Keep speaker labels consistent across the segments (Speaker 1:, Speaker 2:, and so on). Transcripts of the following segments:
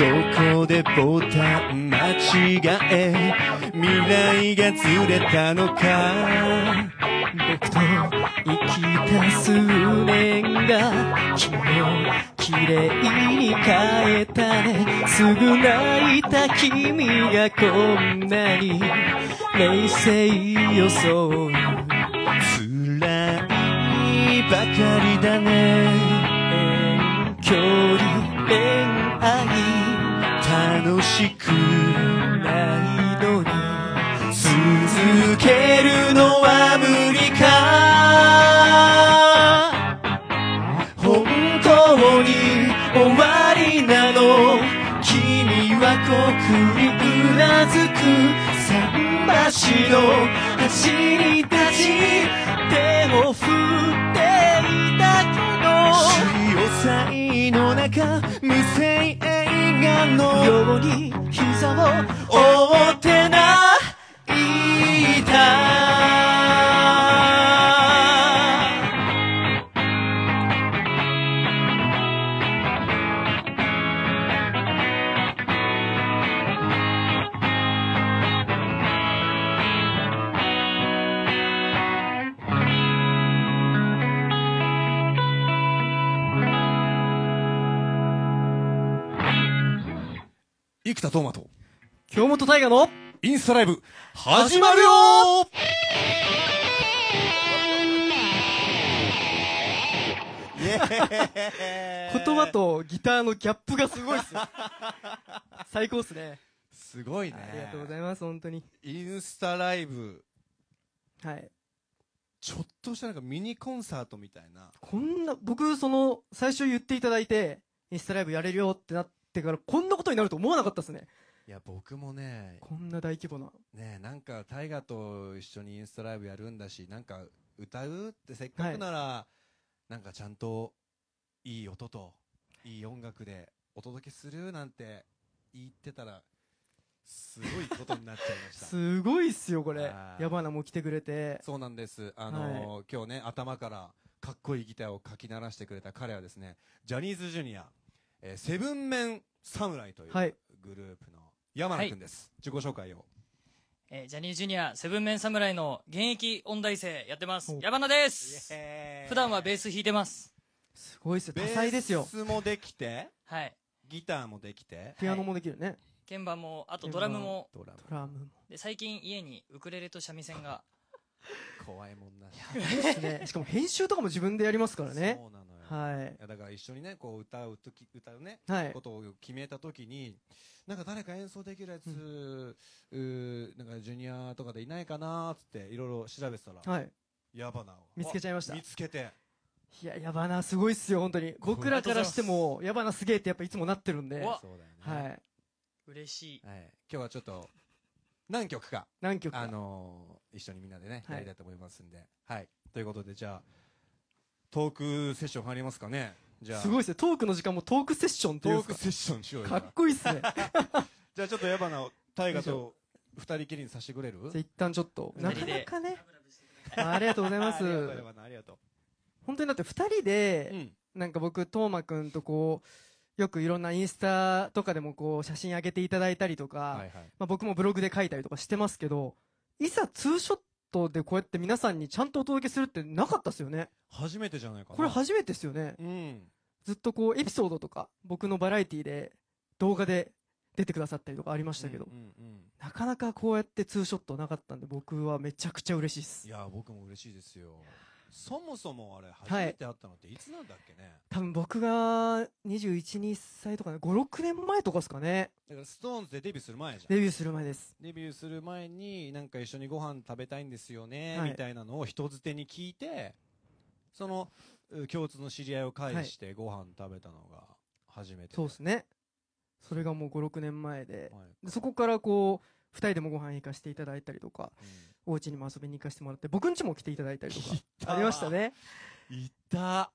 Speaker 1: どこでボタン間違え未来がずれたのか僕と生きた数年が君を綺麗に変えたねすぐ泣いた君がこんなに冷静よう」「想辛いばかりに膝を折って
Speaker 2: のインスタライブ
Speaker 1: 始まるよ
Speaker 3: 言葉とギターのギャップがすごいっす 最高っすねすごいねありがと
Speaker 2: うご
Speaker 4: ざいます本当にインスタライブはいちょっとしたなんかミニコンサートみたいな
Speaker 2: こんな僕その最初言っていただいてインスタライブやれるよってなってからこんなことになると思わなかったっすね
Speaker 4: いや僕もねこ
Speaker 2: んな大規模な
Speaker 4: ねなんか大我と一緒にインスタライブやるんだしなんか歌うってせっかくなら、はい、なんかちゃんといい音といい音楽でお届けするなんて言ってたらすごいことになっちゃいました すごいっすよこれ矢花も来てくれてそうなんですあの、はい、今日ね頭からかっこいいギターをかき鳴らしてくれた彼はですねジャニーズジュニア、えー、セブンメン侍というグループの、はい山名君です、はい、自己紹介を、えー、
Speaker 5: ジャニージュニアセブンメン侍の現役音大生やってます山名です普段はベース弾いてますすご
Speaker 2: いっす多彩ですよベ
Speaker 5: ースもできてはいギターもで
Speaker 4: きて
Speaker 2: ピアノもできる
Speaker 5: ね、はい、鍵盤もあとドラムもドラムもで最近家
Speaker 4: にウクレレと三味線が
Speaker 5: 怖いもんな、
Speaker 2: ね、しかも編集とかも自分でやりますからねそ
Speaker 4: うなはい、だから一緒にねこう歌う時歌うね、はい、ことを決めた時になんか誰か演奏できるやつ、うん、なんかジュニアとかでいないかなっつっていろいろ調べてたら、はい、やばな見つけちゃいました見つけて
Speaker 2: いややばな、すごいっすよ本当に 僕らからしてもやばな、すげえってやっぱいつもなってるんでそうだよね、は
Speaker 4: い、嬉しい、はい、今日はちょっと何曲か何曲か。あのー、一緒にみんなでね、やりたいと思いますんではいということでじゃあトークセッション入りますかねじゃあ。すご
Speaker 2: いですね。トークの時間もトークセッションっていトうんークセッションし
Speaker 4: ようよ。かっこいいっすね。じゃあちょっとヤバな大河と二人きりにさせてくれるあ一
Speaker 2: 旦ちょっと。なかなかね。あありがとうございまありがとうす。ありがと本当にだって二人うで、ん。なんか僕、トーマくんとこう、よくいろんなインスタとかでもこう、写真上げていただいたりとか、はいはい。まあ僕もブログで書いたりとかしてますけど、いざツーショットトでこうやって皆さんにちゃんとお届けするってなかったですよね。
Speaker 4: 初めてじゃないかな。これ初
Speaker 2: めてですよね。うん。ずっとこう、エピソードとか、僕のバラエティーで、動画で出てくださったりとかありましたけど、うんうんうん、なかなかこうやってツーショットなかったんで、僕はめちゃくちゃ嬉しいです。
Speaker 4: いや、僕も嬉しいですよ。そもそもあれ初めて会ったのっていつなんだっけね、はい、
Speaker 2: 多分僕が212歳とかね56年前とかですかね
Speaker 4: だから SixTONES でデビューする前じゃんデビューする前ですデビューする前になんか一緒にご飯食べたいんですよね、はい、みたいなのを人づてに聞いてその共通の知り合いを介してご飯食べたのが初めて、そうですね
Speaker 2: それがもう56年前でで、そこからこう2人でもご飯行かせていただいたりとか、うんお家にも遊びに行かせてもらって、僕ん家も来ていただいたりとか。ありましたね。いた。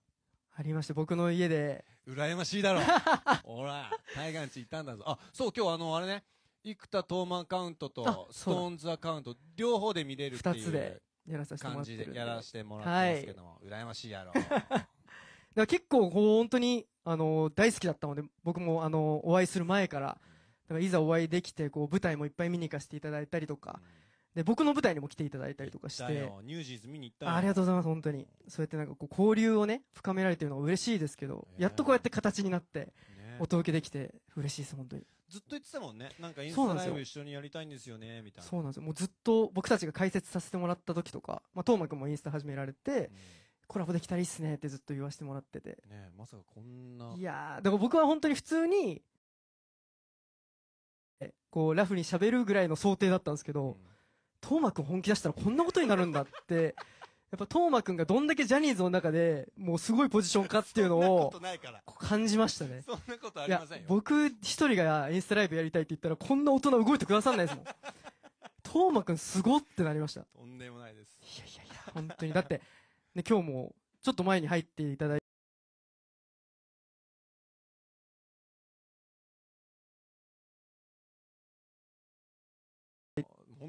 Speaker 2: ありました、僕の家で。
Speaker 4: 羨ましいだろ。ほら、タイガーんち行ったんだぞ。あ、そう、今日あの、あれね、生田トーマアカウントと、ストーンズアカウント、両方で見れるっていう。二つで。やらさせてもらってる。感じでやらせてもらってますけども、はい、羨ましいやろ。
Speaker 2: だ結構、こう、本当に、あの、大好きだったので、僕も、あの、お会いする前から、だからいざお会いできて、こう、舞台もいっぱい見に行かせていただいたりとか、うんで、僕の舞台にも来ていただいたりとかして。ニュージーズ見に行ったありがとうございます、本当に。そうやってなんかこう、交流をね、深められてるのが嬉しいですけど、やっとこうやって形になって、お届けできて、嬉しいです、本当に。ず
Speaker 4: っと言ってたもんね。なんかインスタライブ一緒にやりたいんですよね、みたいな。そうなんですよ。もうずっ
Speaker 2: と僕たちが解説させてもらった時とか、まあ、トーマくんもインスタ始められて、コラボできたらいいっすねってずっと言わせてもらってて。
Speaker 4: ねまさかこんな。いやで
Speaker 2: も僕は本当に普通に、え、こう、ラフに喋るぐらいの想定だったんですけど、うんトーマくん本気出したらこんなことになるんだって、やっぱトーマくんがどんだけジャニーズの中でもうすごいポジションかっていうのを感じましたね。そんなことありませんよ。僕一人がインスタライブやりたいって言ったらこんな大人動いてくださらないですもん。トーマくん
Speaker 3: すごってなりました。とんでもないです。いやいやいや、本当に。だって、ね、今日もちょっと前に入っていただいて、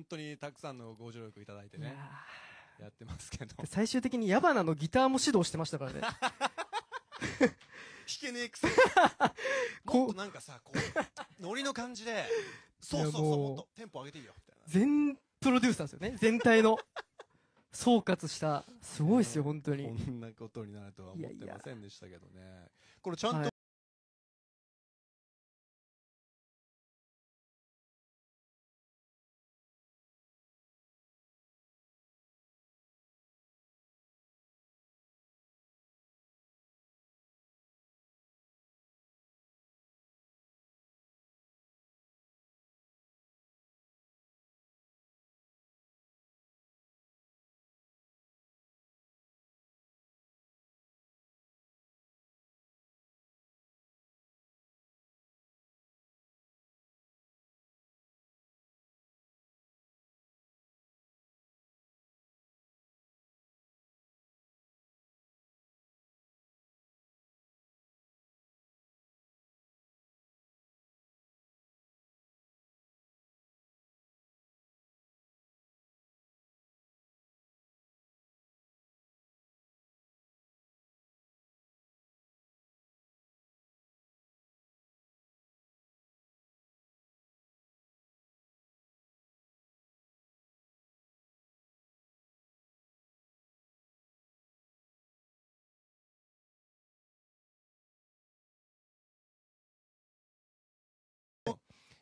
Speaker 3: 当に
Speaker 4: たくさんのご助力いただいてね、やってますけど。最
Speaker 3: 終的に矢花のギターも指導
Speaker 2: してましたからね。弾けねえくせに。もっとなんかさ、こう、
Speaker 4: ノリの感じで、そうそうそう、もっとテンポ上げていいよ、みた
Speaker 2: いな。全プロデューサーですよね、全体の。総括した。すごいですよ、本当に。こんな
Speaker 4: こ
Speaker 3: とになるとは思ってませんでしたけどね。これちゃんと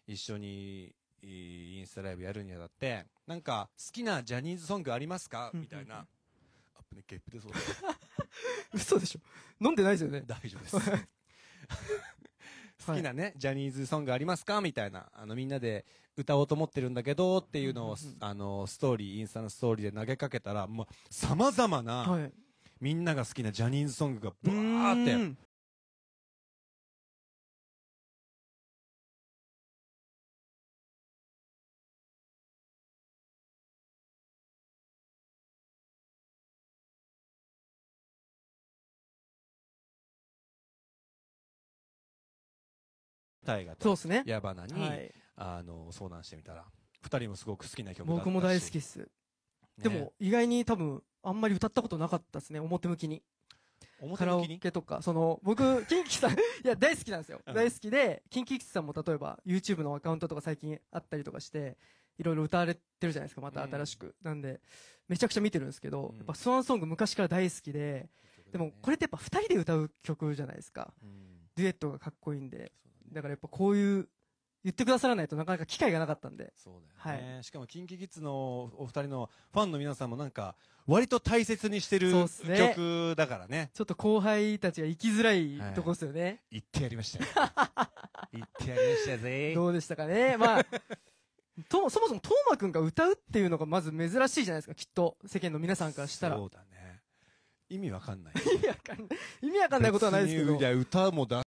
Speaker 3: 一緒にインスタライブやるにあたって、なん
Speaker 4: か、好きなジャニーズソングありますかみたいな。ね、ゲップそうだ。嘘でしょ。飲んでないですよね。大丈夫です。好きなね、はい、ジャニーズソングありますかみたいな。あの、みんなで歌おうと思ってるんだけど、っていうのを、あの、ストーリー、インスタのストーリーで投げかけたら、まあ、様々な、はい、みんなが好きな
Speaker 3: ジャニーズソングがバーって、大河と矢花に、ねはい、あの相談してみたら2人もすごく好きな曲だった僕も
Speaker 4: 大好きっす、ね、でも
Speaker 2: 意外に多分あんまり歌ったことなかったですね表向きにカラオケとかその僕 キンキさんいや大好きなんですよ、大好きでキンキキさんも例えば YouTube のアカウントとか最近あったりとかしていろいろ歌われてるじゃないですかまた新しく、なんでめちゃくちゃ見てるんですけど、やっぱスワンソング昔から大好きで、でもこれってやっぱ2人で歌う曲じゃないですか、デュエットがかっこいいんでだからやっぱこういう言ってくださらないとなかなか機会がなかったんで。
Speaker 4: そうだよね。はい、しかも、キンキキッズのお二人のファンの皆さんもなんか、割と大切にしてる、曲だからね。ちょっと後輩たちが行きづらいとこですよね。はい、行ってやりましたよ。行ってやりましたぜ。どう
Speaker 2: でしたかね。まあ、と、そもそも、とうまくんが歌うっていうのがまず珍しいじゃないですか、きっと。世間の皆さんからしたら。そう
Speaker 4: だね。意味わかんない。意味わか
Speaker 3: んない。意味わかんないことはないですけど。歌も出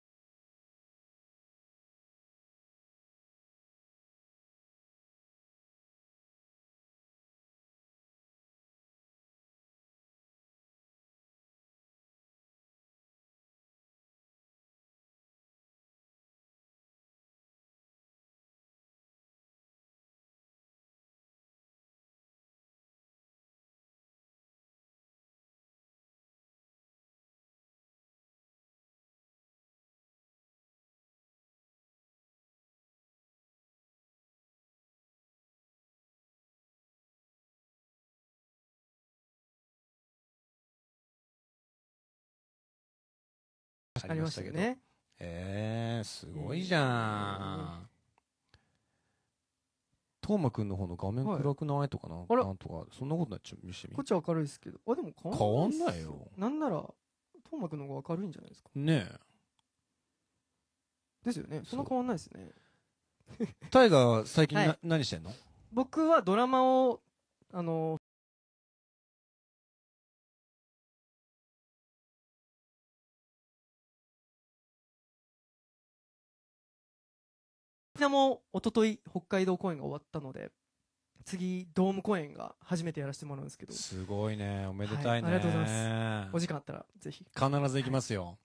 Speaker 4: ありましたけど。ね、
Speaker 3: えー、すごいじゃ
Speaker 4: ん。トーマくんの方の画面暗くないとかな、はい、あなんとか、そんなことないちゃ見してみこっちは明るいですけど。
Speaker 2: あ、でも変わんない変わんないよ。なんなら、トーマくんの方が明るいんじゃないですか。ねえ。ですよね。そんな変
Speaker 3: わんないですね。タイガー最近な、はい、何してんの僕はドラマを、あの、沖縄も一昨日北海道公演が終わったので、次、ドー
Speaker 2: ム公演が初めてやらせてもらうんですけど。
Speaker 4: すごいね。おめでたいね、はい、ありがとうございます。お時間あったら、ぜひ。必ず行きますよ。はい、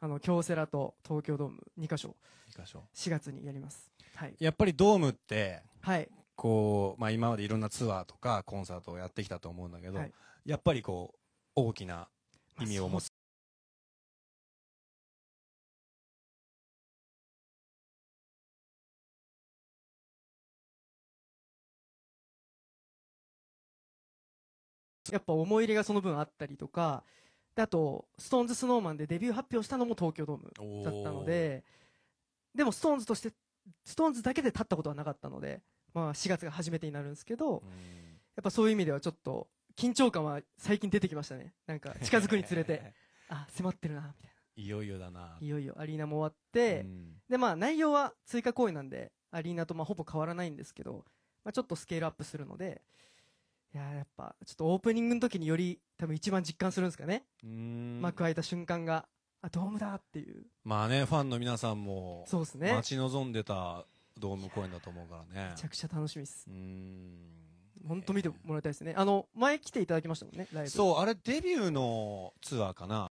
Speaker 2: あの、京セラと東京ドーム2箇所。2箇所。4月にやります。
Speaker 4: はい。やっぱりドームって、はい。こう、まあ今までいろんなツアー
Speaker 3: とかコンサートをやってきたと思うんだけど、はい、やっぱりこう、大きな意味を持つやっぱ思い入れがその分あったりとか、であと、
Speaker 2: ストーンズスノーマンでデビュー発表したのも東京ドームだったので、でもストーンズとして、ストーンズだけで立ったことはなかったので、まあ4月が初めてになるんですけど、やっぱそういう意味ではちょっと緊張感は最近出てきましたね。なんか近づくにつれて、あ、迫ってるな、みたいな。
Speaker 4: いよいよだな。
Speaker 2: いよいよアリーナも終わって、でまあ内容は追加行為なんで、アリーナとまあほぼ変わらないんですけど、まあちょっとスケールアップするので、いややっぱちょっとオープニングの時により多分一番実感するんですかね幕開いた瞬間があドームだっていう
Speaker 4: まあねファンの皆さんもそうですね待ち望んでたドーム公演だと思うからねめち
Speaker 2: ゃくちゃ楽しみですうん本当
Speaker 3: 見てもらいたいですね、あの前来ていただきましたもんねライブそうあれデビューのツアーかな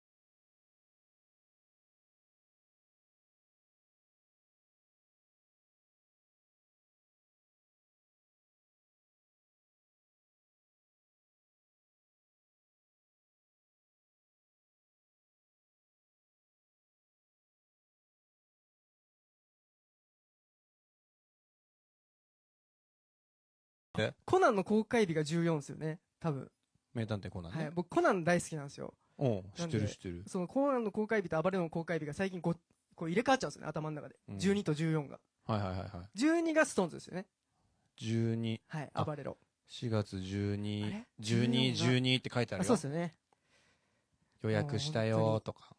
Speaker 3: コナンの公開日が14ですよね。多分。名探偵コナンね。はい。僕、コナン大好きなんですよ。うん。知ってる
Speaker 4: 知ってる。そ
Speaker 2: のコナンの公開日と暴れの公開日が最近ご、こう入れ替わっちゃうんですよね、頭の中で。うん、12と14
Speaker 4: が。はいはいはいはい。
Speaker 2: 12がストーンズですよね。
Speaker 4: 12。はい、暴れろ。4月12、12、12って書いてあるよ。そうですよね。予約したよ
Speaker 3: とか。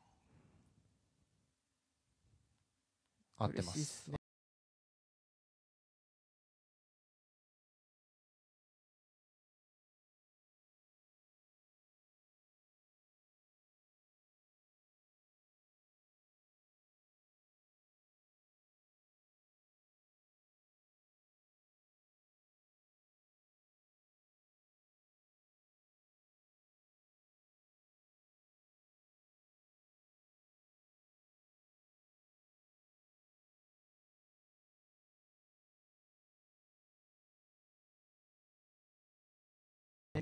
Speaker 3: 合ってます。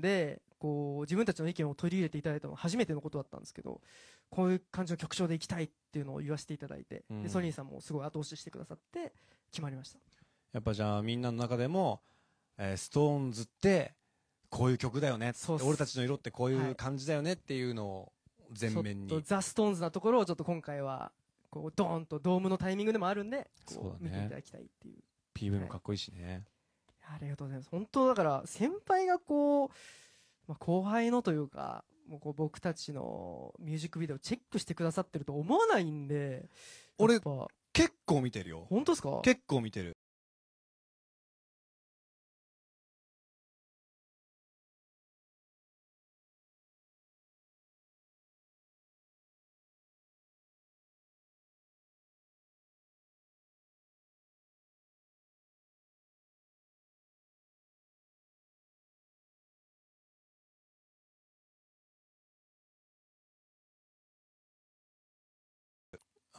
Speaker 3: でこう自分たちの意見を取り入れていただいたのは初めてのことだったんですけど
Speaker 2: こういう感じの曲調でいきたいっていうのを言わせていただいて、うん、でソニーさんもすごい後押ししてくださって決まりました
Speaker 4: やっぱじゃあみんなの中でも、えー、ストーンズってこういう曲だよね俺たちの色ってこういう感じだよねっていうのを前面に、はい、
Speaker 2: ザ・ストーンズなところをちょっと今回はこうドーンとドームのタイミングでもあるんで
Speaker 4: う、見ていただきたいっていう PV もかっこいいしね、はい
Speaker 2: ありがとうございます。本当だから、先輩がこう、まあ、後輩のというか、もうこう僕たちのミュージッ
Speaker 3: クビデオチェックしてくださってると思わないんで。俺、
Speaker 4: 結構見てるよ。
Speaker 3: 本当ですか結構見てる。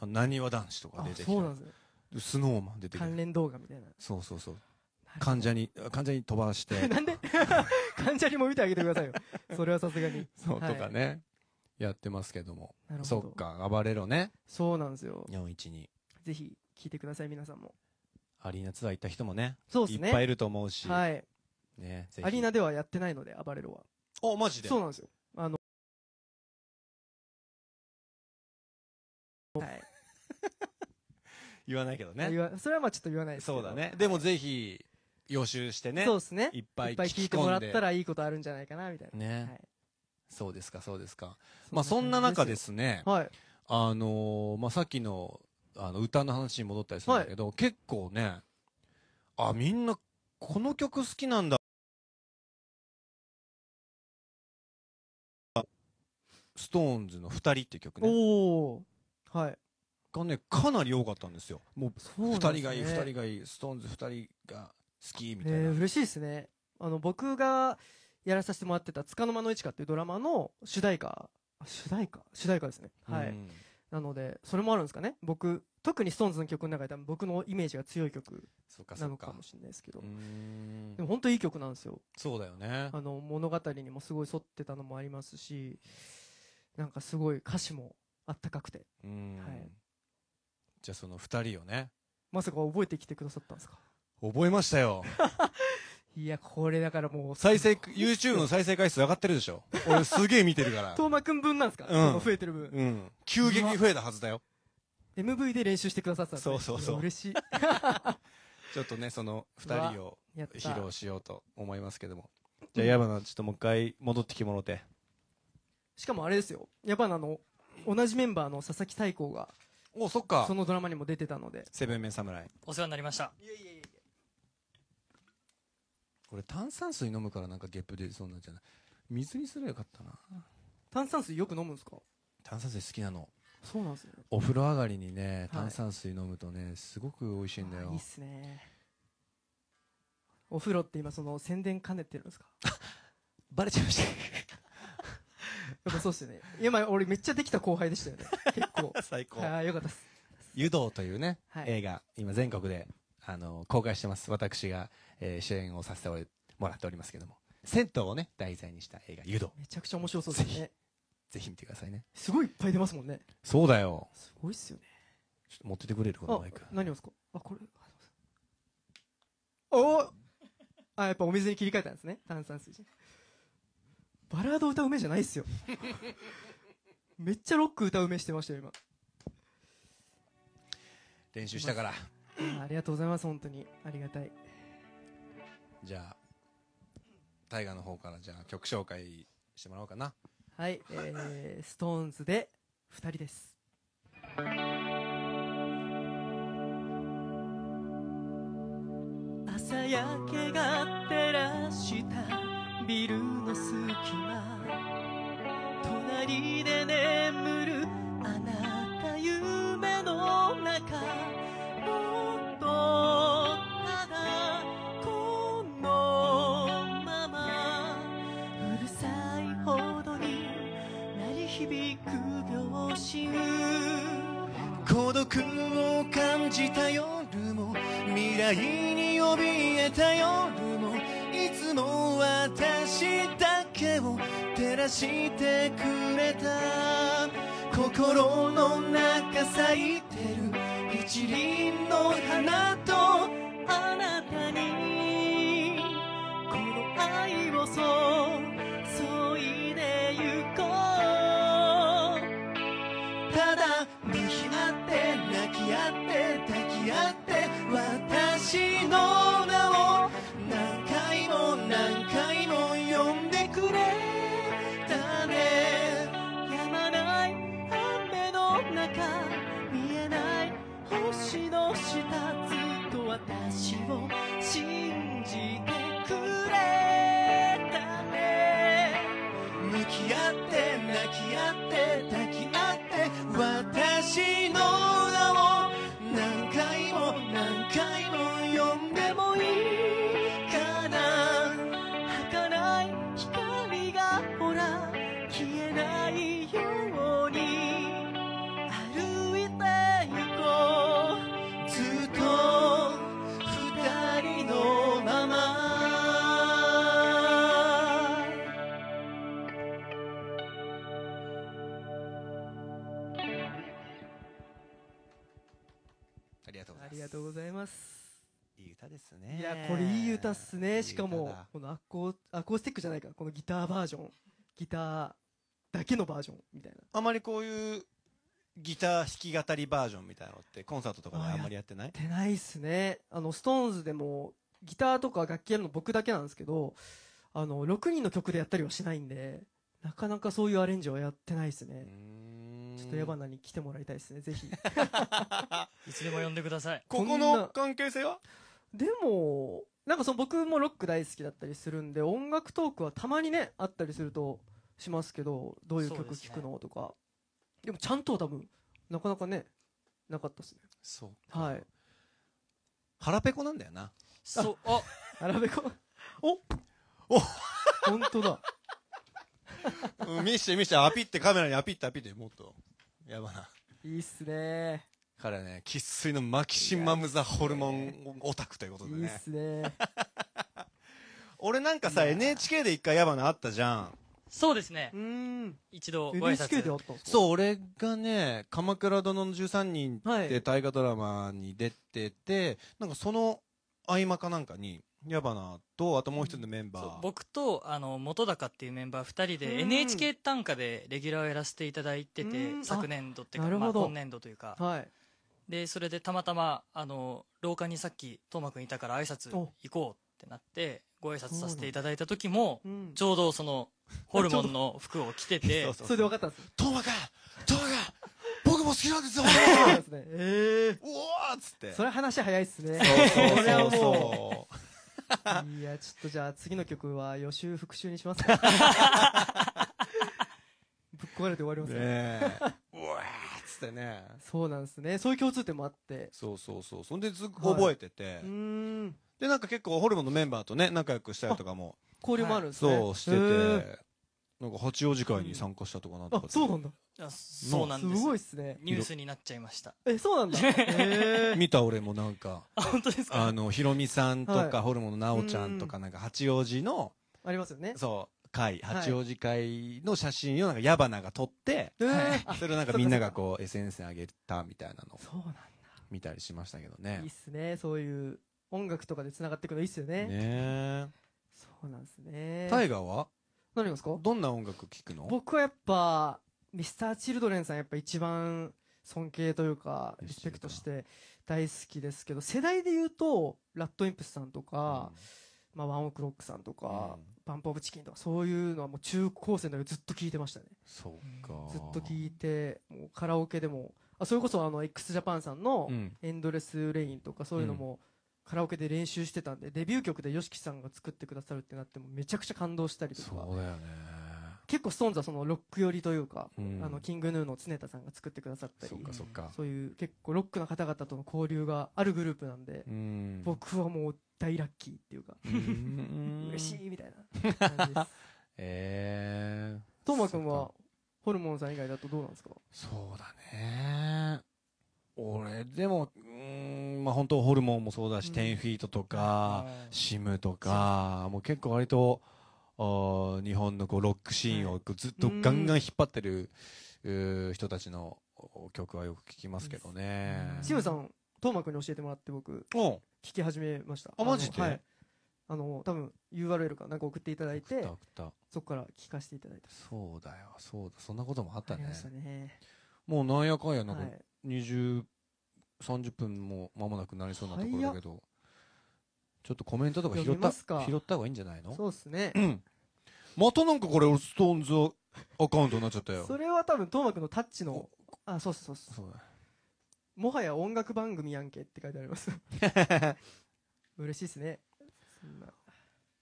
Speaker 3: なにわ男子とか出てきそうなんですね。スノ
Speaker 4: ーマン出てきた。関連動画みたいな。そうそうそう。患者に、患者に飛ばして。なん
Speaker 2: で患者にも見てあげてくださいよ。それはさすがに。そう、とか
Speaker 4: ね。やってますけども。そっか、暴れろね。そうなんですよ。412。
Speaker 2: ぜひ、聞いてください、皆さ
Speaker 4: んも。アリーナツアー行った人もね。そうですね。いっぱいいると思うし。はい。ね、アリーナ
Speaker 2: で
Speaker 3: はやってないので、暴れろは。あ、マジでそうなんですよ。あの、はい。言わないけどね。
Speaker 2: それはまあちょっと言わないですけど。そうだね。
Speaker 4: でもぜひ、予習してね。そうですね。いっぱいいっぱい聞いてもらったらいい
Speaker 2: ことあるんじゃないかな、みたい
Speaker 4: な。ね。そうですか、そうですか。まあそんな中ですね、はい、あのまあさっきの、あの、歌の話に戻ったりするんだけど、
Speaker 3: 結構ね、あ、みんな、この曲好きなんだ。ストーンズの二
Speaker 4: 人っていう曲ね。おー。はい。がね、かなり多かったんですよ。もう、2人がいい、2人がいい、SixTONES2 人が好き、みたいな。え
Speaker 2: ー、嬉しいですね。あの、僕がやらさせてもらってた、つかの間のいちかっていうドラマの主題歌、主題歌主題歌ですね。はい。なので、それもあるんですかね。僕、特に SixTONES の曲の中で多分僕のイメージが強い曲なのかもし
Speaker 1: れないですけど。で
Speaker 2: も本当いい曲なんですよ。そうだよね。あの、物語にもすごい沿ってたのもありますし、なんかすごい歌詞もあったかくて。
Speaker 4: はい。じゃあその2人をね
Speaker 2: まさか覚えてきてくださったんですか
Speaker 4: 覚えましたよ
Speaker 2: いやこれだからもう再生 YouTube の
Speaker 4: 再生回数上がってるでしょ俺すげえ見てるから東
Speaker 2: 馬 くん分なんですか、うん、増えてる分、
Speaker 4: うん、急激に増えたはずだよ
Speaker 2: MV で練習してくださったんでそうそうそう嬉しい
Speaker 4: ちょっとねその2人を披露しようと思いますけどもじゃあ矢花ちょっともう一回戻ってきもろて
Speaker 2: しかもあれですよ矢花の同じメンバーの佐々木大光がおそっかそのドラマにも出てたので
Speaker 4: セブンメン侍お世話になりましたいえいえいえこれ炭酸水飲むからなんかゲップ出そうなんじゃない水にすればよかったな炭酸水よく飲むんですか炭酸水好きなのそうなんですねお風呂上がりにね炭酸水飲むとね、すごく美味しいんだよいいっ
Speaker 2: すねお風呂って今その宣伝兼ねてるんですか
Speaker 4: バレちゃいましたやっぱそうっすよね。
Speaker 2: 今、俺めっちゃできた後輩でしたよね。
Speaker 4: 結構。最高。ああ、よかったっす。湯道というね、はい映画、今全国で、あの、公開してます。私が、えー主演をさせておもらっておりますけども。銭湯をね、題材にした映画、湯道。めちゃくちゃ面白そうですね。ぜひ見てくださいね。
Speaker 2: すごいいっぱい出ますもんね。
Speaker 4: そうだよ。すごいっすよね。ちょっと持っててくれるこのなマイク。、
Speaker 2: 何をですかあ、これ。あおあ、やっぱお水に切り替えたんですね。炭酸水じゃ。バラード歌うめじゃないっすよめっちゃロック歌うめしてましたよ今練習したからありがとうございます本当にありがたい
Speaker 4: じゃあ大河の方からじゃあ曲紹介してもらおうかな
Speaker 2: はいえー、ストーンズで
Speaker 1: 2人です朝焼けが照らしたビルの隙間隣で眠るあなた夢の中もっとただこのままうるさいほどに鳴り響く秒針孤独を感じた夜も未来に怯えた夜もの私だけを照らしてくれた心の中咲いてる一輪の花とあなたにこの愛を注いでゆこうただ見ひ合って泣き合って抱き合って私の中
Speaker 2: たっすね。しかも、このアコアコースティックじゃないか、このギターバージョン。ギターだけのバージョンみたいな。
Speaker 4: あまりこういうギター弾き語りバージョンみたいなのってコンサートとかであんまりやってないやってないっす
Speaker 2: ね。あの、ストーンズでもギターとか楽器やるの僕だけなんですけど、あの、6人の曲でやったりはしないんで、なかなかそういうアレンジはやってないですね。ちょっと矢花に来てもらいたいですね、ぜひ。
Speaker 5: いつでも呼んでください。ここの
Speaker 2: 関係性はでも、なんかその僕もロック大好きだったりするんで音楽トークはたまにねあったりするとしますけどどういう曲聴くの、とかでもちゃんと多分なかなかねなかったですねそうはい
Speaker 4: 腹ペコなんだよなそうあ腹ペコ
Speaker 1: おお本当だ
Speaker 4: うん、見して見してアピってカメラにアピってアピってもっとやばないいっすね彼ね、生粋のマキシマムザホルモンオタクということでね。いいっすね。俺なんかさ、NHK で一回矢花なあったじゃん。
Speaker 5: そうですね。うん。一度ご挨拶。NHK であった
Speaker 4: そう、俺がね、鎌倉殿の13人って大河ドラマに出てて、はい、なんかその合間かなんかに、矢花と、あともう一人のメンバー。僕と、
Speaker 5: あの、元高っていうメンバー二人で、NHK 短歌でレギュラーをやらせていただいてて、昨年度っていうか、まあ、今年度というか。はい。で、それでたまたま、あの、廊下にさっき、トーマくいたから挨拶行こうってなって、ご挨拶させていただいた時も、ちょうどその、ホルモンの服を着てて、それで分かったんです。トーマくんトー
Speaker 2: マくん僕も好きなんですよ ね、えー、うおっつって。それ話早いっすね。それはもう。いや、ちょっとじゃあ次の曲は予習復習にしますか。ぶっ壊れて終わりますね。
Speaker 4: ねってね。そうなんです
Speaker 2: ね。そういう共通点もあって。
Speaker 4: そうそうそう。そんでずっと覚えてて。はい、で、なんか結構ホルモンのメンバーとね、仲良くしたりとかも。交流もあるんですね。そう、してて。なんか八王子会に参加したとかなとか、うそうなんだ。
Speaker 1: そ
Speaker 5: うなんです。すごいっすね。ニュースになっちゃいました。え、そうなんだ。
Speaker 4: 見た俺もなんか。あ、本当ですかあの、ヒロミさんとか、ホルモンのなおちゃんとか、なんか八王子の。ありますよね。そ会、八王子会の写真をなんか矢花が撮って、はい、それをなんかみんながこう SNS に上げたみたいなのを見たりしましたけどね。いいっす
Speaker 2: ね、そういう音楽とかで繋がっていくのいいっすよね。
Speaker 4: ね
Speaker 2: そうなんですね。ガ
Speaker 4: ーは何ですかどんな音楽聴くの
Speaker 2: 僕はやっぱ、ミスターチルドレンさんやっぱ一番尊敬というか、リスペクトして大好きですけど、世代で言うと、ラッドインプスさんとか、うんまあ、ワンオクロックさんとか、バンプ・オブ・チキンとかそういうのはもう中高生の時ずっと聴いてましたねそうかずっと聴いてもうカラオケでもあそれこそあの x ジャパンさんの「エンドレス・レイン」とかそういうのも、カラオケで練習してたんでデビュー曲で YOSHIKI さんが作ってくださるってなってもめちゃくちゃ感動したりとかそうだよね結構ストーンズはそのロック寄りというか、うん、あのキングヌーの常田さんが作ってくださったりそういう結構ロックな方々との交流があるグループなんで、うん、僕はもう大ラッキーっていうか嬉しいみたいな感じです
Speaker 4: え
Speaker 3: ー、
Speaker 2: トー君はホルモンさん以外だとどうなんですか
Speaker 4: そうだね俺でもうんまあ本当ホルモンもそうだし、うん、10フィートとか、シムとかもう結構割と日本のこうロックシーンをずっとガンガン引っ張ってる、人たちの曲はよく聞きますけどね。志さ
Speaker 2: ん、東馬君に教えてもらって僕、聞き始めました。あ、マジで、はい、あの、多分 URL かなんか送っていただいて、
Speaker 4: そこから聞かせていただいた。そうだよ、そうだ、そんなこともあったね。ねもうなんやかんや、なんか20、はい、30分もまもなくなりそうなところだけど。ちょっとコメントとか拾った拾った方がいいんじゃないのそうっすね、うん、またなんかこれ俺ストーンズアカウントになっちゃったよそ
Speaker 2: れは多分トーマくんのタッチのあそうそうそうそうもはや音楽番組やんけって書いてあります 嬉しいっすね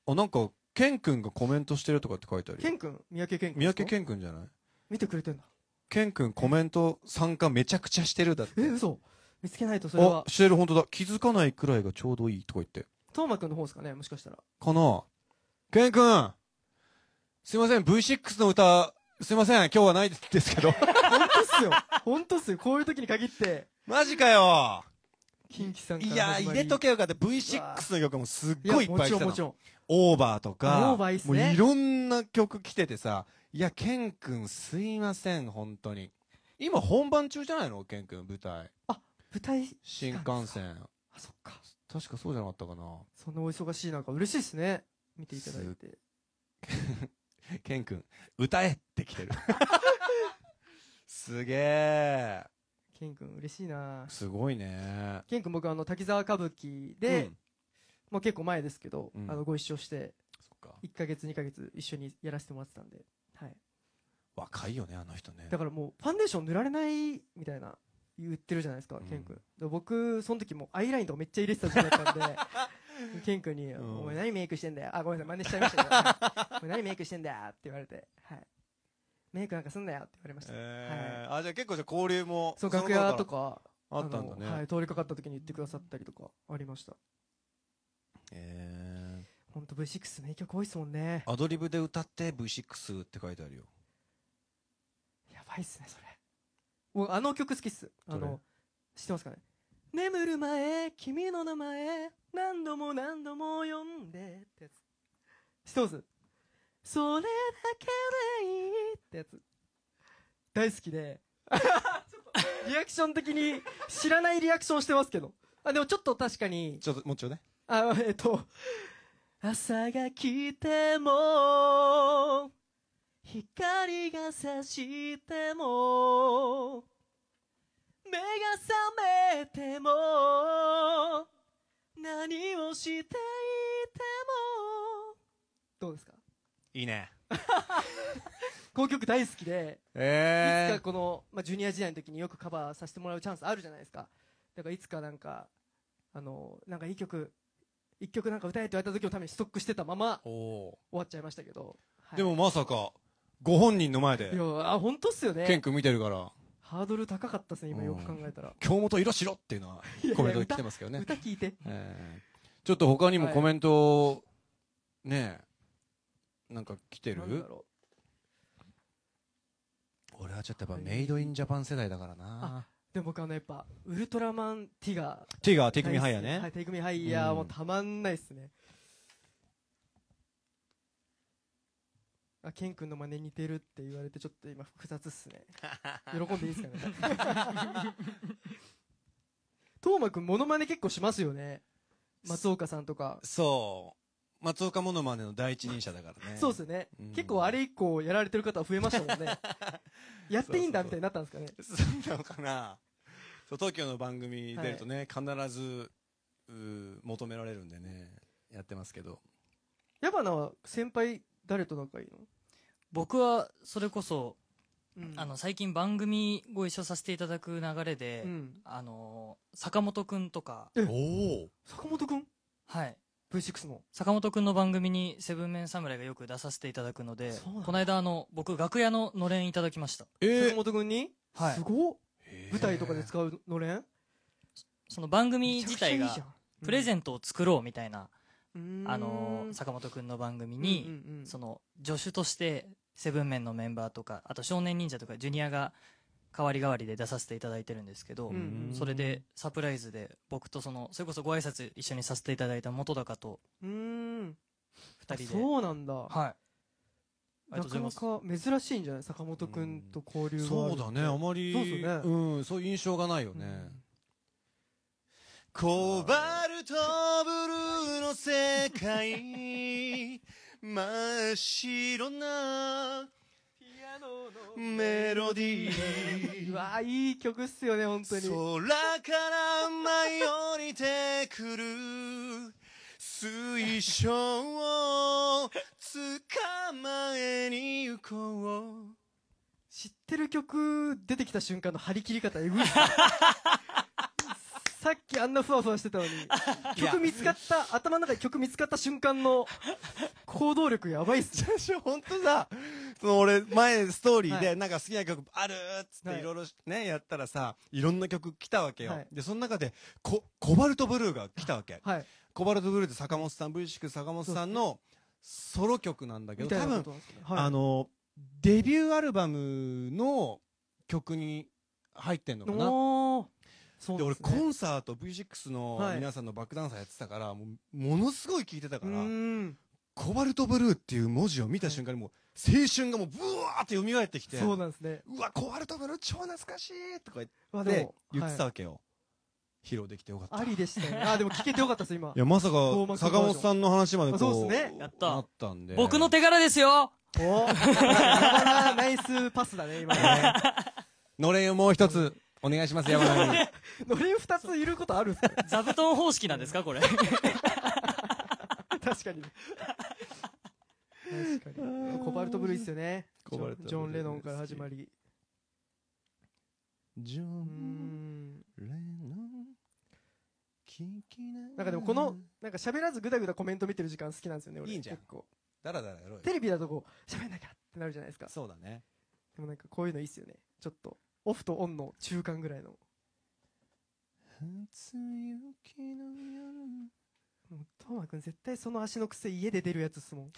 Speaker 4: あなんかケン君がコメントしてるとかって書いてあるよケン君三宅健君三宅くんじゃない見てくれてんだケン君コメント参加めちゃくちゃしてるだってえ嘘
Speaker 2: 見つけないとそれはし
Speaker 4: てる本当だ気づかないくらいがちょうどいいとか言って
Speaker 2: トーマくんの方ですかねもしかしたら。
Speaker 4: この、ケンくんすいません、V6 の歌、すいません、今日はないですけど。本当
Speaker 2: っすよ。本当っすよ。こういう時に限って。
Speaker 4: マジかよ。キンキさんいや、入れとけよかった。V6 の曲もすっごいいっぱい来たもちろん、もちろん。オーバーとか、オーバーいいっすね。もういろんな曲来ててさ、いや、ケンくんすいません、本当に。今本番中じゃないのケンくん、舞台。あ、舞台新幹線。あ、そっか。確かそうじゃなかったかな。
Speaker 2: そんなお忙しい中、嬉しいですね。見ていただい
Speaker 4: て。ケン君、歌えって来てる。すげ
Speaker 2: え。ケン君、嬉しいなすごいね。ケン君、僕、あの、滝沢歌舞伎で、うん、もう結構前ですけど、うん、あの、ご一緒して、1か月、2か月一緒にやらせてもらってたんで、
Speaker 4: はい。若いよね、あの人ね。
Speaker 2: だからもう、ファンデーション塗られないみたいな。言ってるじゃないですか、うん、ケン君僕その時もアイラインとかめっちゃ入れてた時だったんでケン君に、お前何メイクしてんだよ」あごめんなさい真似しちゃいました お前何メイクしてんだよ」って言われて、はい、メイクなんかすんなよって言われました、あじゃあ
Speaker 4: 結構じゃ交流もそう楽屋とかあったんだね、
Speaker 2: 通りかかった時に言ってくださったりとかありました
Speaker 4: ええ
Speaker 2: ー、ほんと V6 名曲多いですもんね
Speaker 4: アドリブで歌って V6 って書いてあるよ
Speaker 2: やばいっすねそれあの曲好きっす
Speaker 4: あの知ってますかね
Speaker 1: 眠る前君の名前何度も何度も呼んでってやつ知ってますそれだけでいいっ
Speaker 2: てやつ大好きで リアクション的に知らないリアクションしてますけどあでもちょっと確か
Speaker 4: にちょっともうちょいね
Speaker 1: あえっと朝が来ても光が差しても目が覚めても何をしていてもど
Speaker 4: うですかいいね
Speaker 2: この曲大好きで、えー、いつかこの、まあ、ジュニア時代の時によくカバーさせてもらうチャンスあるじゃないですかだからいつかなんかあのなんかいい曲一曲なんか歌えって言われた時のためにストックしてたまま終わっちゃいましたけ
Speaker 4: ど、はい、でもまさかご本人の前でい
Speaker 2: やあ本当っすよねケン
Speaker 4: 君見てるから
Speaker 2: ハードル高かったですね今よく考えたら
Speaker 4: 京本色白っていうのはコメント来てますけどね歌聞いて、えー、ちょっと他にもコメント、はい、ねえなんか来てる俺はちょっとやっぱメイドインジャパン世代だからな
Speaker 2: でも僕あのやっぱウルトラマンティガーティガーテイクミハイヤーねはいテイクミハイヤーもたまんないっすね、うんあケン君の真似似てるって言われてちょっと今複雑っすね 喜んでいいですかね トーマくモノマネ結構しますよね松岡さんとか
Speaker 4: そう松岡モノマネの第一人者だからねそうです
Speaker 2: ね、うん、結構あれ以降やられてる方増えましたもんね やっていいんだみたいになったんですかねそうなの
Speaker 4: かなそう東京の番組出るとね、はい、必ず求められるんでねやってますけどや花はな先輩誰と仲いいの僕はそれこそ、
Speaker 5: うん、あの最近番組ご一緒させていただく流れで、うん、あの坂本くんとかおお坂本くんはい V6 の坂本くんの番組にセブンメン侍がよく出させていただくのでこの間あの僕楽屋ののれんいただきました、えー、坂本くんに、はい、すごっ舞台とかで使うのれんその番組自体がプレゼントを作ろうみたいな、うん
Speaker 3: あの
Speaker 5: 坂本君の番組に、うんうんうん、その助手としてセブンメンのメンバーとかあと少年忍者とかジュニアが代わり代わりで出させていただいてるんですけど、うんうん、それでサプライズで僕とそのそれこそご挨拶一緒にさせていただいた本高と
Speaker 2: 2人でそうなんだはいなかなか珍しいんじゃない坂本君と交流がそう
Speaker 4: だねあまりそう、ね,、うん、そういう印象がないよね、うん、小林トブルーの世界真っ
Speaker 1: 白なメロディーうわいい曲っすよね本当に空から舞い降りてくる水晶を捕まえに行こう知ってる曲出てきた
Speaker 2: 瞬間の張り切り方えぐいっす さっきあんなふわふわしてたのに、曲見つかった、頭の中で曲見つかった瞬間の行動力やばいっす。
Speaker 4: ね。ほんとさ、その俺、前、ストーリーで、なんか好きな曲あるっつっていろいろね、やったらさ、いろんな曲来たわけよ。で、その中で、コ、コバルトブルーが来たわけ。コバルトブルーって坂本さん、V6 坂本さんのソロ曲なんだけど、多分、あの、デビューアルバムの曲に入ってんのかな。で、ね、俺コンサート V6 の皆さんのバックダンサーやってたから、はい、ものすごい聴いてたから「コバルトブルー」っていう文字を見た瞬間にもう青春がもうブワーって蘇ってきてそうなんですねうわコバルトブルー超懐かしいとか言って言ってたわけよ、はい披露できてよかった。ありでした、ね、あ、でも聞
Speaker 2: け
Speaker 5: てよかったです、今。いや、まさか、坂本さんの
Speaker 4: 話までこう、そうですね。やった。なったんで。僕の手柄で
Speaker 5: すよお ナイスパスだね、今ね。
Speaker 4: のれんをもう一つ。お願いします、山並に。
Speaker 5: のれん二ついることある座布団方式なんです
Speaker 1: か、これ。確かに。確かに。コバルトブルーですよね。コバルトブルー。ジョン・レノンから始まり。ジョン・
Speaker 2: レノン。なんかでもこの、なんか喋らずぐだぐだコメント見てる時間好きなんですよね、俺。いいじゃん。結構。だらだらやろうよ。テレビだとこう、喋んなきゃってなるじゃないですか。そうだね。でもなんかこういうのいいっすよね。ちょっと。オフとオンの中間ぐらいの
Speaker 1: 初雪の
Speaker 3: 夜
Speaker 2: トマくん絶対その足の癖家で出るやつっすもん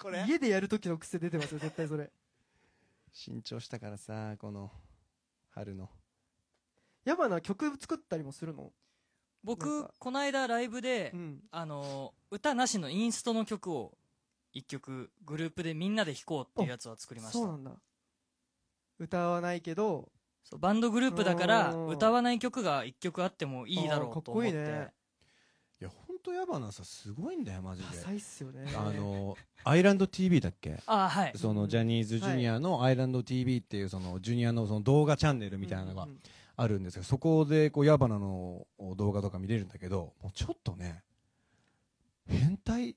Speaker 2: これ家でやるときの癖出てますよ絶対それ
Speaker 4: 新調したからさこの
Speaker 2: 春のヤバな曲作ったりもするの
Speaker 5: 僕この間ライブで、うん、あの歌なしのインストの曲を一曲グループでみんなで弾こうっていうやつは作りましたそうなん
Speaker 2: だ歌わないけど
Speaker 5: そうバンドグループだから歌わない曲が1曲あってもいいだろうと思ってかっこいいね
Speaker 4: いや本当矢花さすごいんだよマジでっすよねあのアイランド TV だっけあはいそのジャニーズジュニアのアイランド TV っていうそのジュニアのその動画チャンネルみたいなのがあるんですけどそこでこう矢花の動画とか見れるんだけどもうちょっとね
Speaker 2: 変態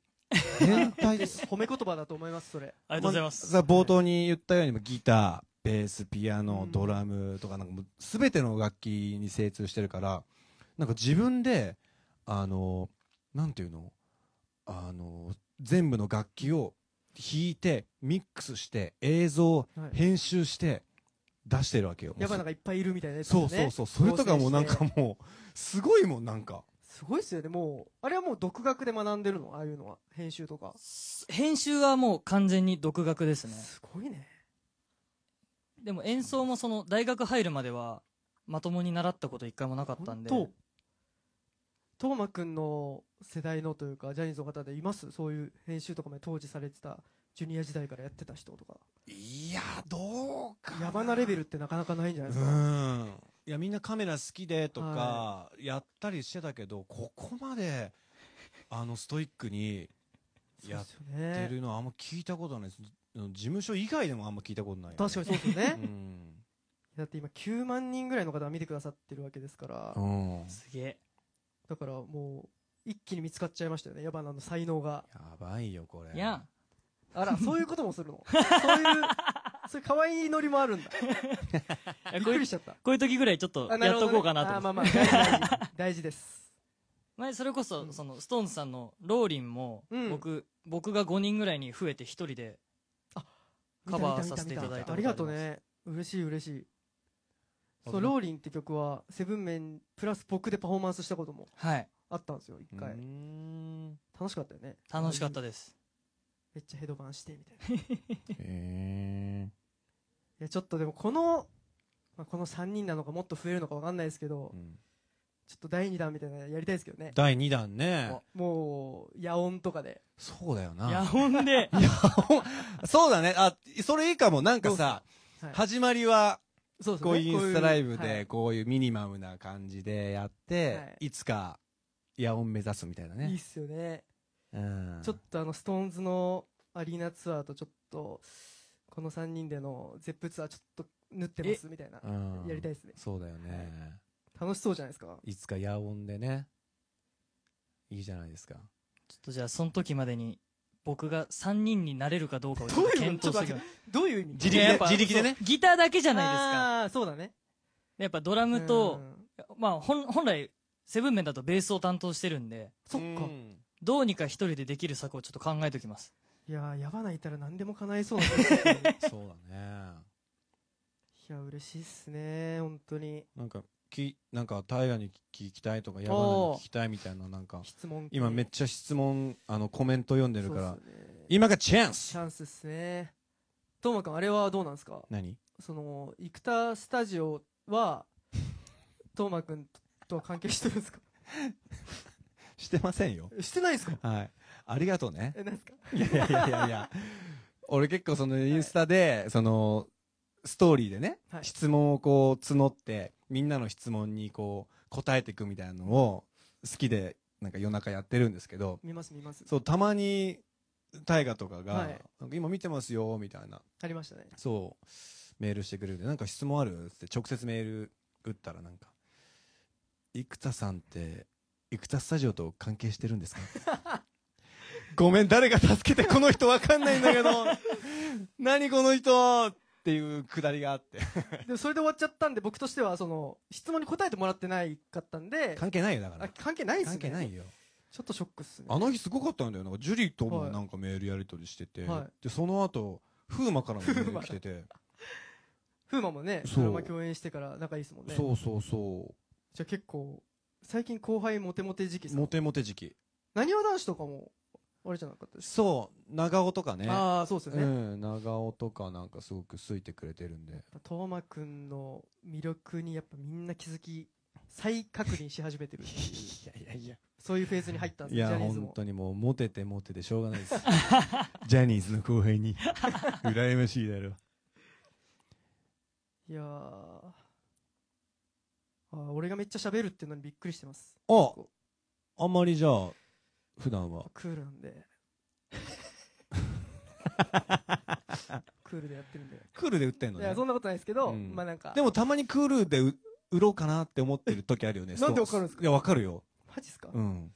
Speaker 2: 変態です 褒め言葉だと思いますそれありがと
Speaker 4: うございますさ冒頭に言ったようにギタベースピアノドラムとかなんかもう全ての楽器に精通してるからなんか自分であのなんていうのあの全部の楽器を弾いてミックスして映像編集して出してるわけよ、やっぱな
Speaker 2: んかいっぱいいるみたいな、ね、そうそうそうそれとかもなんか
Speaker 4: もうすごいもんなんか
Speaker 2: すごいっすよねもうあれはもう独学で学んでるのああいうのは編集とか
Speaker 4: 編
Speaker 5: 集はもう完全に独学ですねすごいねでも演奏もその大学入るまではまともに習ったこと一回もなかったんで。と、トーマく
Speaker 2: んの世代のというか、ジャニーズの方でいますそういう編集とかも当時されてた、ジュニア時代からやってた人とか。
Speaker 1: いや、どうか
Speaker 2: な。山なレベルってなかなかないんじゃないで
Speaker 4: すか。うん。いや、みんなカメラ好きでとか、やったりしてたけど、はい、ここまで、あの、ストイックに、やってるのはあんま聞いたことないです。事務所以外でもあんま聞いたことない、ね、確かにそうですよね、うん、
Speaker 2: だって今9万人ぐらいの方が見てくださってるわけですからすげえだからもう一気に見つかっちゃいましたよね矢花の才能がや
Speaker 4: ばいよこれや
Speaker 2: あら そういうこともするのそういうそういう可愛いノリもあるんだびっくりしちゃったこういう時ぐらいちょっとやっとこうかなと思って大事です
Speaker 5: 前それこそ、うん、そのストーンズさんのローリンも僕、僕、うん、僕が5人ぐらいに増えて1人でカバーさせていただいたありがとう
Speaker 2: ね嬉しい嬉しいそうローリンって曲はセブンメンプラス僕でパフォーマンスしたこともはいあったんですよ一回楽しかったよね楽しかったですめっちゃヘドバンしてみたいな へえいやちょっとでもこの、まあ、この3人なのかもっと増えるのか分かんないですけど、うんちょっと第2弾みたいなのやりたいですけどね。第
Speaker 4: 2弾ね。
Speaker 2: もう、野音とかで。そ
Speaker 4: うだよな。野音で。野音。そうだね。あ、それいいかも。なんかさ、はい、始まりは、そうですね。こういうインスタライブで、こういうミニマムな感じでやって、はい、いつか、野音目指すみたいなね。いいっすよね。うん。ちょ
Speaker 2: っとあの、ストーンズのアリーナツアーとちょっと、この3人でのゼップツアーちょっと縫ってますみたいな、
Speaker 4: やりたいっすね。そうだよね。はい楽しそうじゃないですかいつか野音でねいいじゃない
Speaker 5: ですかちょっとじゃあその時までに僕が3人になれるかどうかをちょっと検討しる
Speaker 2: どういう意味自力で自力でねギターだけじゃないですかああそうだね
Speaker 5: やっぱドラムとまあ本本来セブンメンだとベースを担当してるんでそっかどうにか一人でできる策をちょっと考えておきます
Speaker 2: いやー、やばないたら何でも叶えそうな
Speaker 5: そうだね。
Speaker 2: いや、嬉しいっすね、
Speaker 4: 本当に。なんか、きなんか大河に聞きたいとか山田に聞きたいみたいななんか質問、今めっちゃ質問あのコメント読んでるから、ね、今がチャンスチャン
Speaker 2: スっすねトーマ君あれはどうなんですか何その生田スタジオは トーマ君とは関係してるんですか
Speaker 4: してませんよしてないですかはいありがとうねえなんすかいやいやいやいやいや 俺結構そのインスタで、はい、そのストーリーでね、はい、質問をこう募ってみんなの質問にこう答えていくみたいなのを好きでなんか夜中やってるんですけど見ます見ますそうたまに大河とかが、はいなんか今見てますよ」みたいなありましたねそうメールしてくれるんで「なんか質問ある?」って直接メール打ったらなんか「生田さんって生田スタジオと関係してるんですか?」ごめん誰が助けてこの人わかんないんだけど 何この人っていうくだりがあって
Speaker 1: でそれで終わっちゃったん
Speaker 2: で僕としてはその質問に答えてもらってないかったんで関係ないよだから関係ないっすね関係ないよちょっとショックっすねあ
Speaker 4: の日すごかったんだよなんかジュリーともなんかメールやり取りしてて、はい、でその後風磨からもメール来てて
Speaker 2: 風磨もねドラマ共演してから仲いいですもんねそうそ
Speaker 4: うそうじゃあ結構最近後輩モテモテ時期モテモテ時期
Speaker 2: なにわ男子とかもあれじゃなかっ
Speaker 4: たそう長尾とかねああそうですね、うん、長尾とかなんかすごく好いてくれてるんで
Speaker 2: 斗真君の魅力にやっぱみんな気づき再確認し始めてる いやいやいやそういうフェーズに入ったんですいや本
Speaker 4: 当にもうモテてモテてしょうがないです ジャニーズの後輩に羨ましいだろ
Speaker 2: いやーあ俺がめっちゃ喋るっていうのにびっくりしてます
Speaker 4: ああんまりじゃあ普段はクールなん
Speaker 2: でクールでやって
Speaker 4: るんで
Speaker 3: クールで売ってんのいやそんなことないですけど、うんまあなんかでも
Speaker 4: たまにクールで売ろうかなって思ってる時あるよね なんでわかるんですかいやわかるよマジっすか、うん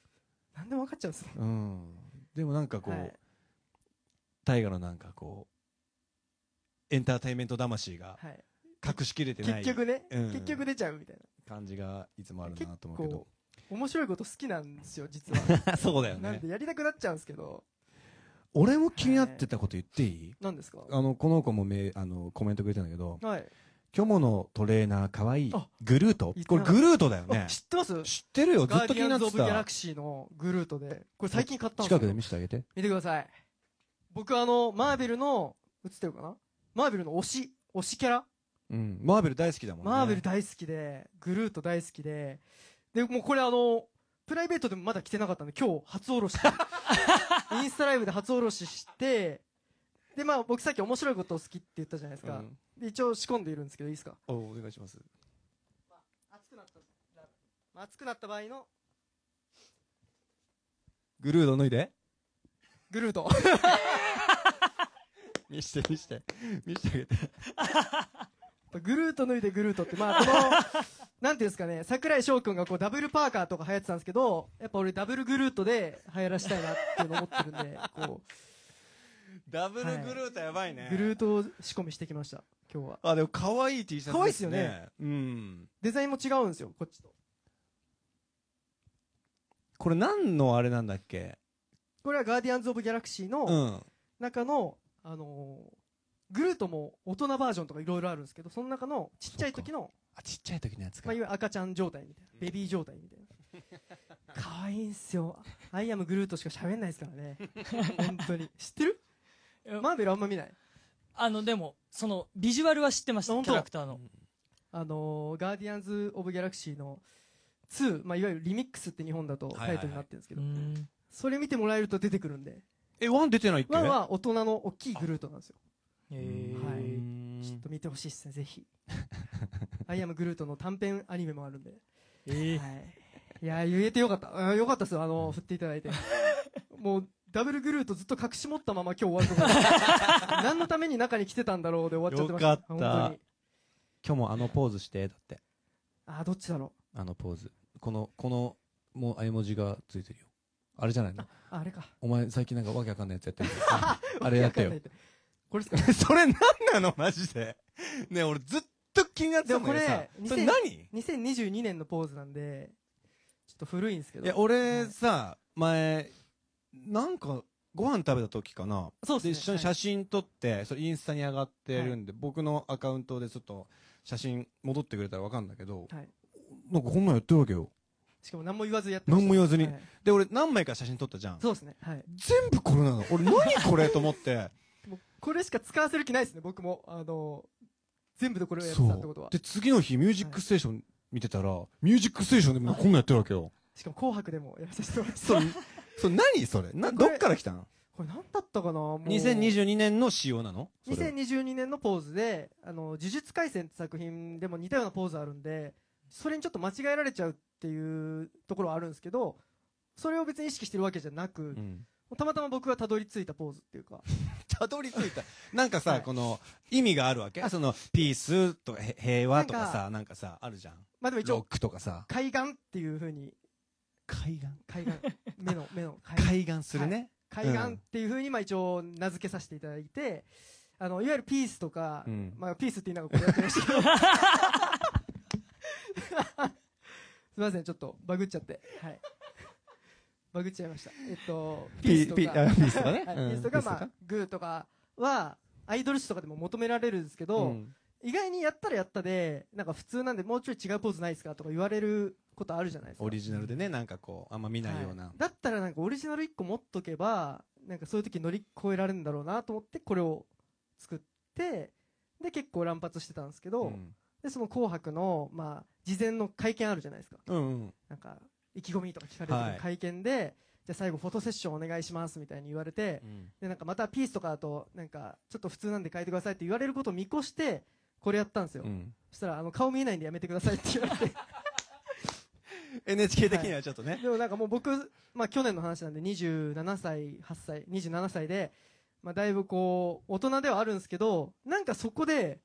Speaker 2: なんでも分かっちゃうんす
Speaker 4: ねうんでもなんかこう、はい大河のなんかこうエンターテインメント魂がはい隠しきれてない結局ね、うん結局出ちゃうみたいな感じがいつもあるなと思うけ結ど構
Speaker 2: 面白いこと好きなんですよ、実は。そうだよね。なんでやりたくなっちゃうんですけど。
Speaker 4: 俺も気になってたこと言っていい
Speaker 2: 何ですかあ
Speaker 4: の、この子もめあのコメントくれたんだけど、はい。ョモのトレーナーかわいいあ。グルートこれグルートだよね。知っ
Speaker 2: てます知ってるよ。ずっと気になってた。ギャラクシーのグルートで。これ最近買ったんですよ。近くで見せてあげて。見てください。僕あの、マーベルの、映ってるかなマーベルの推し、推しキャラ
Speaker 4: うん。マーベル大好きだもん
Speaker 2: ね。マーベル大好きで、グルート大好きで、で、もうこれあの、プライベートでもまだ来てなかったんで、今日初おろし。インスタライブで初おろしして、で、まあ僕さっき面白いことを好きって言ったじゃないですか。うん、で一応仕込んでいるんですけど、いいですかお
Speaker 4: お願いします。
Speaker 2: まあ、熱くなった、まあ、熱くなった場合の、
Speaker 4: グルード脱いでグルード。見して見して。見してあげて。
Speaker 2: グルーっと脱いでグルートとって、まあ、この、なんていうんですかね、櫻井翔くんがこうダブルパーカーとか流行ってたんですけど、やっぱ俺ダブルグルートで流行らしたいなっていうの思ってるんで、こう。
Speaker 4: ダブルグルートやばいね。グ
Speaker 2: ルートを仕込みしてきました、今日は。
Speaker 4: あ、でも可愛い T シャツですね。可愛いっすよね。
Speaker 2: うん。デザインも違う
Speaker 4: んですよ、こっちと。これ何のあれなんだっけ
Speaker 2: これはガーディアンズ・オブ・ギャラクシーの中の、うん、あのーグルートも大人バージョンとかいろいろあるんですけど、その中のちっちゃい時の、あ、ちっちゃい時のやつまあ、い。わゆる赤ちゃん状態みたいな、ベビー状態みたいな。可愛いんすよ。アイアムグルートしか喋んないですからね。本当に。知ってる
Speaker 5: マーベルあんま見ない。あの、でも、その、ビジュアルは知ってました、キャラク
Speaker 2: ターの。あのーガーディアンズ・オブ・ギャラクシーの2、まあ、いわゆるリミックスって日本だとタイトルになってるんですけど、それ見てもらえると出てくるんで、
Speaker 4: え、ワン出てないって、ワンは
Speaker 2: 大人の大きいグルートなんですよ。はい、ちょっと見てほしいですね、ぜひ。アイアムグルートの短編アニメもあるんで。えー、はい、いや、言えてよかった。あよかったっすよ、あの、振っていただいて。もう、ダブルグルートずっと隠し持ったまま今日終わるとこ 何のために中に来てたんだろうで終わっちゃってました。よかった。本
Speaker 4: 今日もあのポーズして、だって。
Speaker 2: あ、どっちだろ
Speaker 4: う。あのポーズ。この、この、もう絵文字がついてるよ。あれじゃないのあれか。お前最近なんかわけわかんないやつやってる。あれやってよ。これ、それ何なのマジで。
Speaker 1: ね俺ずっと気になってたんだけどさ。それ何
Speaker 2: ?2022 年のポーズなんで、
Speaker 4: ちょっと古いんですけど。いや、俺さ、前、なんか、ご飯食べた時かな。そうですね。一緒に写真撮って、それインスタに上がってるんで、僕のアカウントでちょっと写真戻ってくれたらわかるんだけど、なんかこんなんやってるわけよ。
Speaker 2: しかも何も言わずやって何も言わずに。
Speaker 4: で、俺何枚か写真撮ったじゃん。そ
Speaker 2: うですね。全部
Speaker 4: これなの。俺何これと思って。
Speaker 2: これしか使わせる気ないですね、僕も。あの、全部でこれをやってたってことは。で、
Speaker 4: 次の日、ミュージックステーション見てたら、ミュージックステーションでもこんなやってるわけよ。
Speaker 2: しかも紅白でもやらさせても
Speaker 4: らってそれ、それ何それな、どっから来たん
Speaker 2: これ何だったかなもう ?2022
Speaker 4: 年の仕様なの
Speaker 2: ?2022 年のポーズで、あの、呪術廻戦って作品でも似たようなポーズあるんで、それにちょっと間違えられちゃうっていうところはあるんですけど、それを別に意識してるわけじゃなく、うんたまたま僕がたどり着いたポーズっていうか。たどり着
Speaker 4: いた。なんかさ、はいこの意味があるわけそのピースと平和とかさ、なんかさ、あるじゃん。まあでも一ロッ応、クとかさ。
Speaker 2: 海岸っていうふうに、海岸海岸、目の、目の海岸。海岸するね。海岸っていうふうに、まあ一応、名付けさせていただいて、あの、いわゆるピースとか、うんまあピースって言いながらこれやってましたけど。すみません、ちょっとバグっちゃって。はい。バグっちゃいました。えっと、ピースとか、ピースとかね。ピースとか、まあ、グーとかは、アイドル誌とかでも求められるんですけど、意外にやったらやったで、なんか普通なんで、もうちょい違うポーズないですかとか言われることあるじゃないですか。
Speaker 4: オリジナルでね、なんかこう、あんま見ないような。はい、
Speaker 2: だったらなんかオリジナル1個持っとけば、なんかそういう時乗り越えられるんだろうなと思って、これを作って、で、結構乱発してたんですけど、うん、で、その紅白の、まあ、事前の会見あるじゃないですか。うんうん、なんか、意気込みとか聞かれてる会見で、はい、じゃ最後フォトセッションお願いしますみたいに言われて、うん、でなんかまたピースとかだとなんかちょっと普通なんで書いてくださいって言われることを見越してこれやったんですよ、うん、そしたらあの顔見えないんでやめてくださいって言われて NHK 的にはちょっとね、はい、でもなんかもう僕、まあ、去年の話なんで27歳8歳27歳で、まあ、だいぶこう大人ではあるんですけどなんかそこで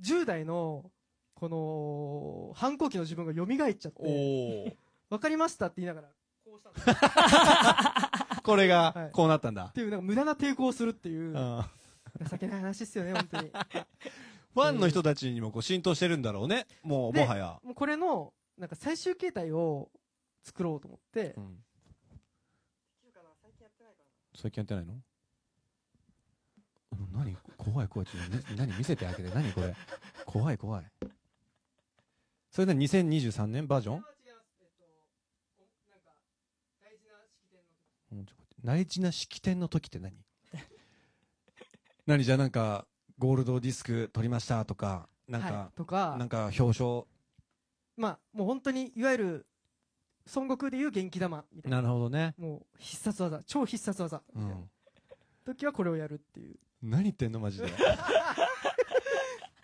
Speaker 2: 10代のこの反抗期の自分が蘇っちゃって分かりましたって言いながら、こうしたん
Speaker 4: これがこうなったんだっ。
Speaker 2: ていう、なんか無駄な抵抗をするっていう
Speaker 4: 情
Speaker 2: けない話ですよね、本当に。ファンの人
Speaker 4: たちにもこう浸透してるんだろうね。もう、もはや。
Speaker 2: もうこれの、なんか最終形態を作ろうと思って、
Speaker 4: うん最近やってないの何怖い怖い。ちょっと何見せてあげて。何これ。怖い怖い。それで2023年バージョン大事な式典の時って何何じゃあなんかゴールドディスク取りましたとかなんか、はい、とかなんか表彰
Speaker 2: まあもう本当にいわゆる孫悟空でいう元気玉
Speaker 4: みたいななるほどね
Speaker 2: もう必殺技超必殺技みたいな、うん、時はこれをやるってい
Speaker 4: う何言ってんのマジで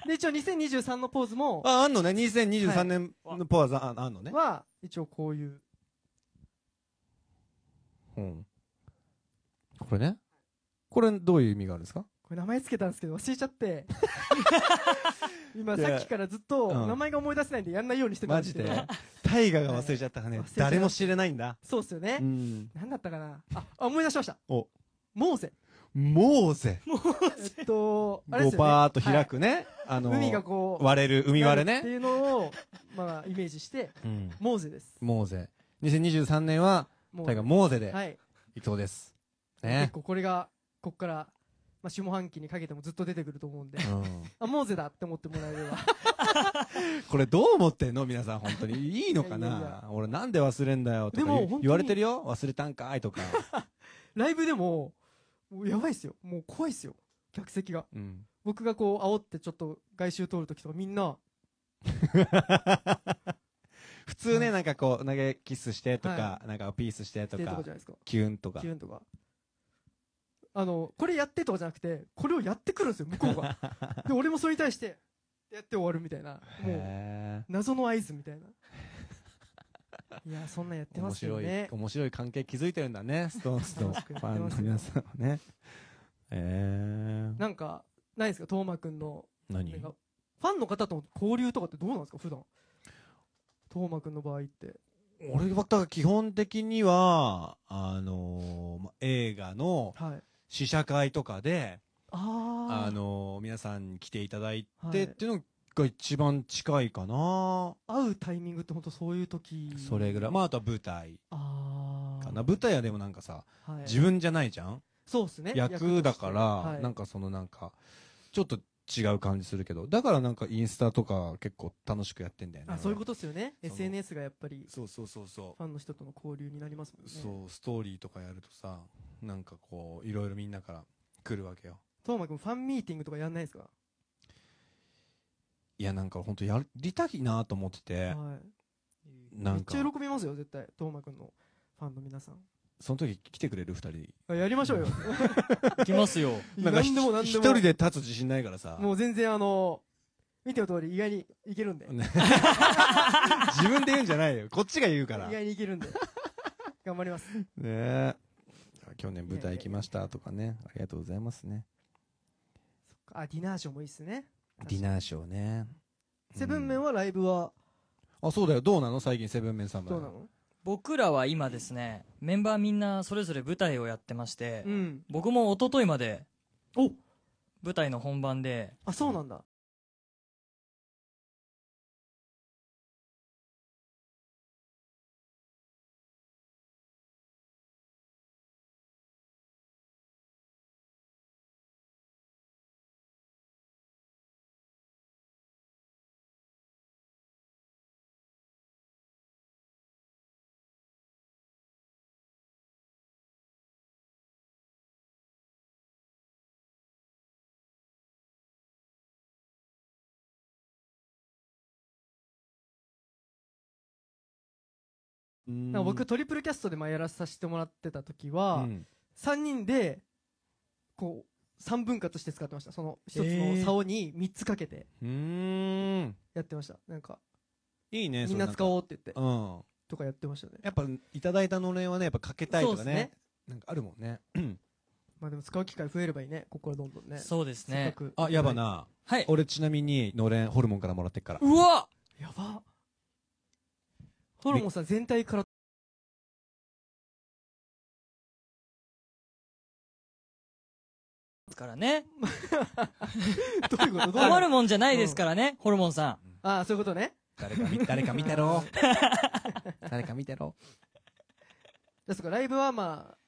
Speaker 2: で一応2023のポーズもああんのね2023年
Speaker 4: のポーズ、はい、ああんのねは一応こういううんこれね。これどういう意味があるんですかこ
Speaker 2: れ名前つけたんですけど忘れちゃって 今さっきからずっと名前が思い出せないんでやんないようにしてたんマジで
Speaker 4: 大河が忘れちゃったからね、誰も知れないんだ
Speaker 2: そうっすよね、うん何だったかなあ思い出しました
Speaker 4: おモーゼモーゼ
Speaker 2: えっとあれバーっと開くね、あの海がこう割れる海割れね。っていうのをまあイメージしてモーゼです
Speaker 4: モーゼ2023年は大河モーゼで伊藤ですね。結
Speaker 2: 構これが、ここから、まあ、下半期にかけてもずっと出てくると思うんで、うん、あ、モーゼだって思ってもらえれば。
Speaker 4: これどう思ってんの皆さん本当に。いいのかな俺なんで忘れんだよとか言われてるよ忘れたんかいとか。
Speaker 2: ライブでも、もやばいっすよ。もう怖いっすよ。客席が。うん、僕がこう煽ってちょっと外周通るときとかみんな、
Speaker 4: 普通ね、なんかこう、投げキスしてとか、はい、なんかピースしてとか、キュンとか。キュンとか。
Speaker 2: あの、これやってとかじゃなくて、これをやってくるんですよ、向こ
Speaker 4: うが。
Speaker 2: で、俺もそれに対して、やって終わるみたいな。もう、謎の合図みたいな。いや、そんなやってますよね。面
Speaker 4: 白い、面白い関係築いてるんだね、ストーンズとファンの皆さんはね。えー、
Speaker 2: なんか、ないですか、トーマくんの。何ファンの方との交流とかってどうなんですか、普段。トーマくんの場合って。
Speaker 4: 俺は、基本的には、あのー、映画の、はい試写会とかで、
Speaker 1: あ
Speaker 4: の、皆さんに来ていただいてっていうのが一番近いかな。
Speaker 2: 会うタイミングって本当そういう時そ
Speaker 4: れぐらい。まあ、あとは舞台。かな。舞台はでもなんかさ、はい、自分じゃないじゃん
Speaker 2: そうっすね。役だから、はい、なんか
Speaker 4: そのなんか、ちょっと違う感じするけど、だからなんかインスタとか結構楽しくやってんだよね。あ、そういうことですよね。
Speaker 2: SNS がやっぱり。そうそうそうそう。ファンの人との交流になりますもんね。そ
Speaker 4: う、ストーリーとかやるとさ、なんかこういろいろみんなから来るわけよ
Speaker 2: トーマ君、ファンミーティングとかやんないですか
Speaker 4: いやなんか本当やりたいなと思ってて、はい、めっちゃ
Speaker 2: 喜びますよ絶対トーマ君のファンの皆さん
Speaker 4: その時来てくれる二人あやりましょうよ 来ますよ なんか一人で立つ自信ないからさも
Speaker 2: う全然あの見ての通り意外にいけるんで自
Speaker 4: 分で言うんじゃないよこっちが言うから意
Speaker 2: 外にいけるんで頑張りますね
Speaker 4: え去年舞台行きましたとかね、ありがとうございますね。
Speaker 5: そっか、あ、ディナーショーもいいっすね。
Speaker 4: ディナーショーね。
Speaker 5: セブンメンはライブは、
Speaker 4: あ、そうだよ。どうなの最近、セブンメンさんどうな
Speaker 5: の僕らは今ですね、メンバーみんなそれぞれ舞台をやってまして、うん僕も一昨日までお
Speaker 3: 舞台の本番であ、そうなんだ。なん僕トリプルキャストで前やらさせ
Speaker 2: てもらってた時は、うん、3人でこう3分割して使ってましたその1つの竿に3つかけて
Speaker 4: やってました、えー、なんかいいねみんな使おうって言って、うん、とかやってましたねやっぱいただいたのれんはねやっぱかけ
Speaker 2: たいとかねねなんかあるもんね まあでも使う機会増えればいいねここからどんどんねそうですね
Speaker 4: あやばな、はい、俺ちなみにのれんホルモンからもらってっからう
Speaker 2: わや
Speaker 3: ばっホルモンさん全体からからね。どういうこと困るもんじゃないですからね、ホルモンさん。ああ、そういうことね。
Speaker 5: 誰
Speaker 2: か見、誰か見てろ。
Speaker 4: 誰か見てろ。
Speaker 2: ですから、ライブはまあ、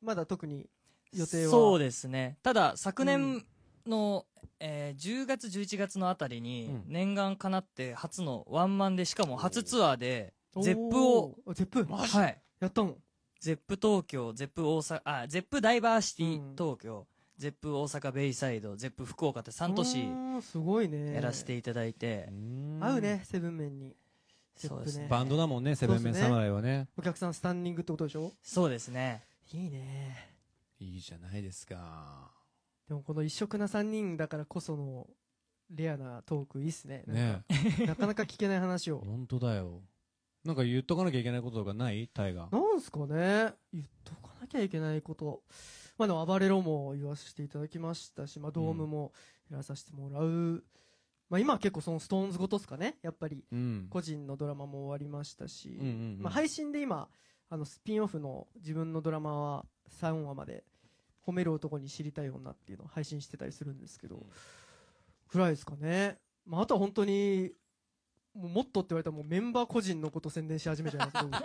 Speaker 2: まだ特に予定は。そうですね。ただ、昨年
Speaker 5: の、うん、えー、10月、11月のあたりに、念願かなって初のワンマンで、しかも初ツアーで、ゼップを。ゼップマジはい。やったん。ゼップ東京、ゼップ大阪、あ、ゼップダイバーシティ東京、ゼップ大阪ベイサイド、ゼップ福岡って3都市
Speaker 2: すごいね。やらせ
Speaker 5: ていただいて、合う
Speaker 2: ね、セブンメンに。そうです
Speaker 4: ねバンドだもんね、セブンメン侍はね。
Speaker 2: お客さんスタンディングってことでしょそうですね。いいね。
Speaker 4: いいじゃないですか。
Speaker 2: でもこの一色な3人だからこそのレアなトークいいっすね。ねなかなか聞けない
Speaker 4: 話を。本当だよ。なんか言っとかなきゃいけないこととかないタイガ
Speaker 2: なんすかね言っとかなきゃいけないこと。まあでも、暴れろも言わせていただきましたし、まあ、ドームもやらさせてもらう。うん、まあ今は結構そのストーンズごとですかね、やっぱり。個人のドラマも終わりましたし、まあ配信で今、あの、スピンオフの自分のドラマは3話まで、褒める男に知りたい女っていうのを配信してたりするんですけど、くらいですかね。まああとは本当に、もっとって言われたらもうメンバー個人のこと宣伝し始めちゃいま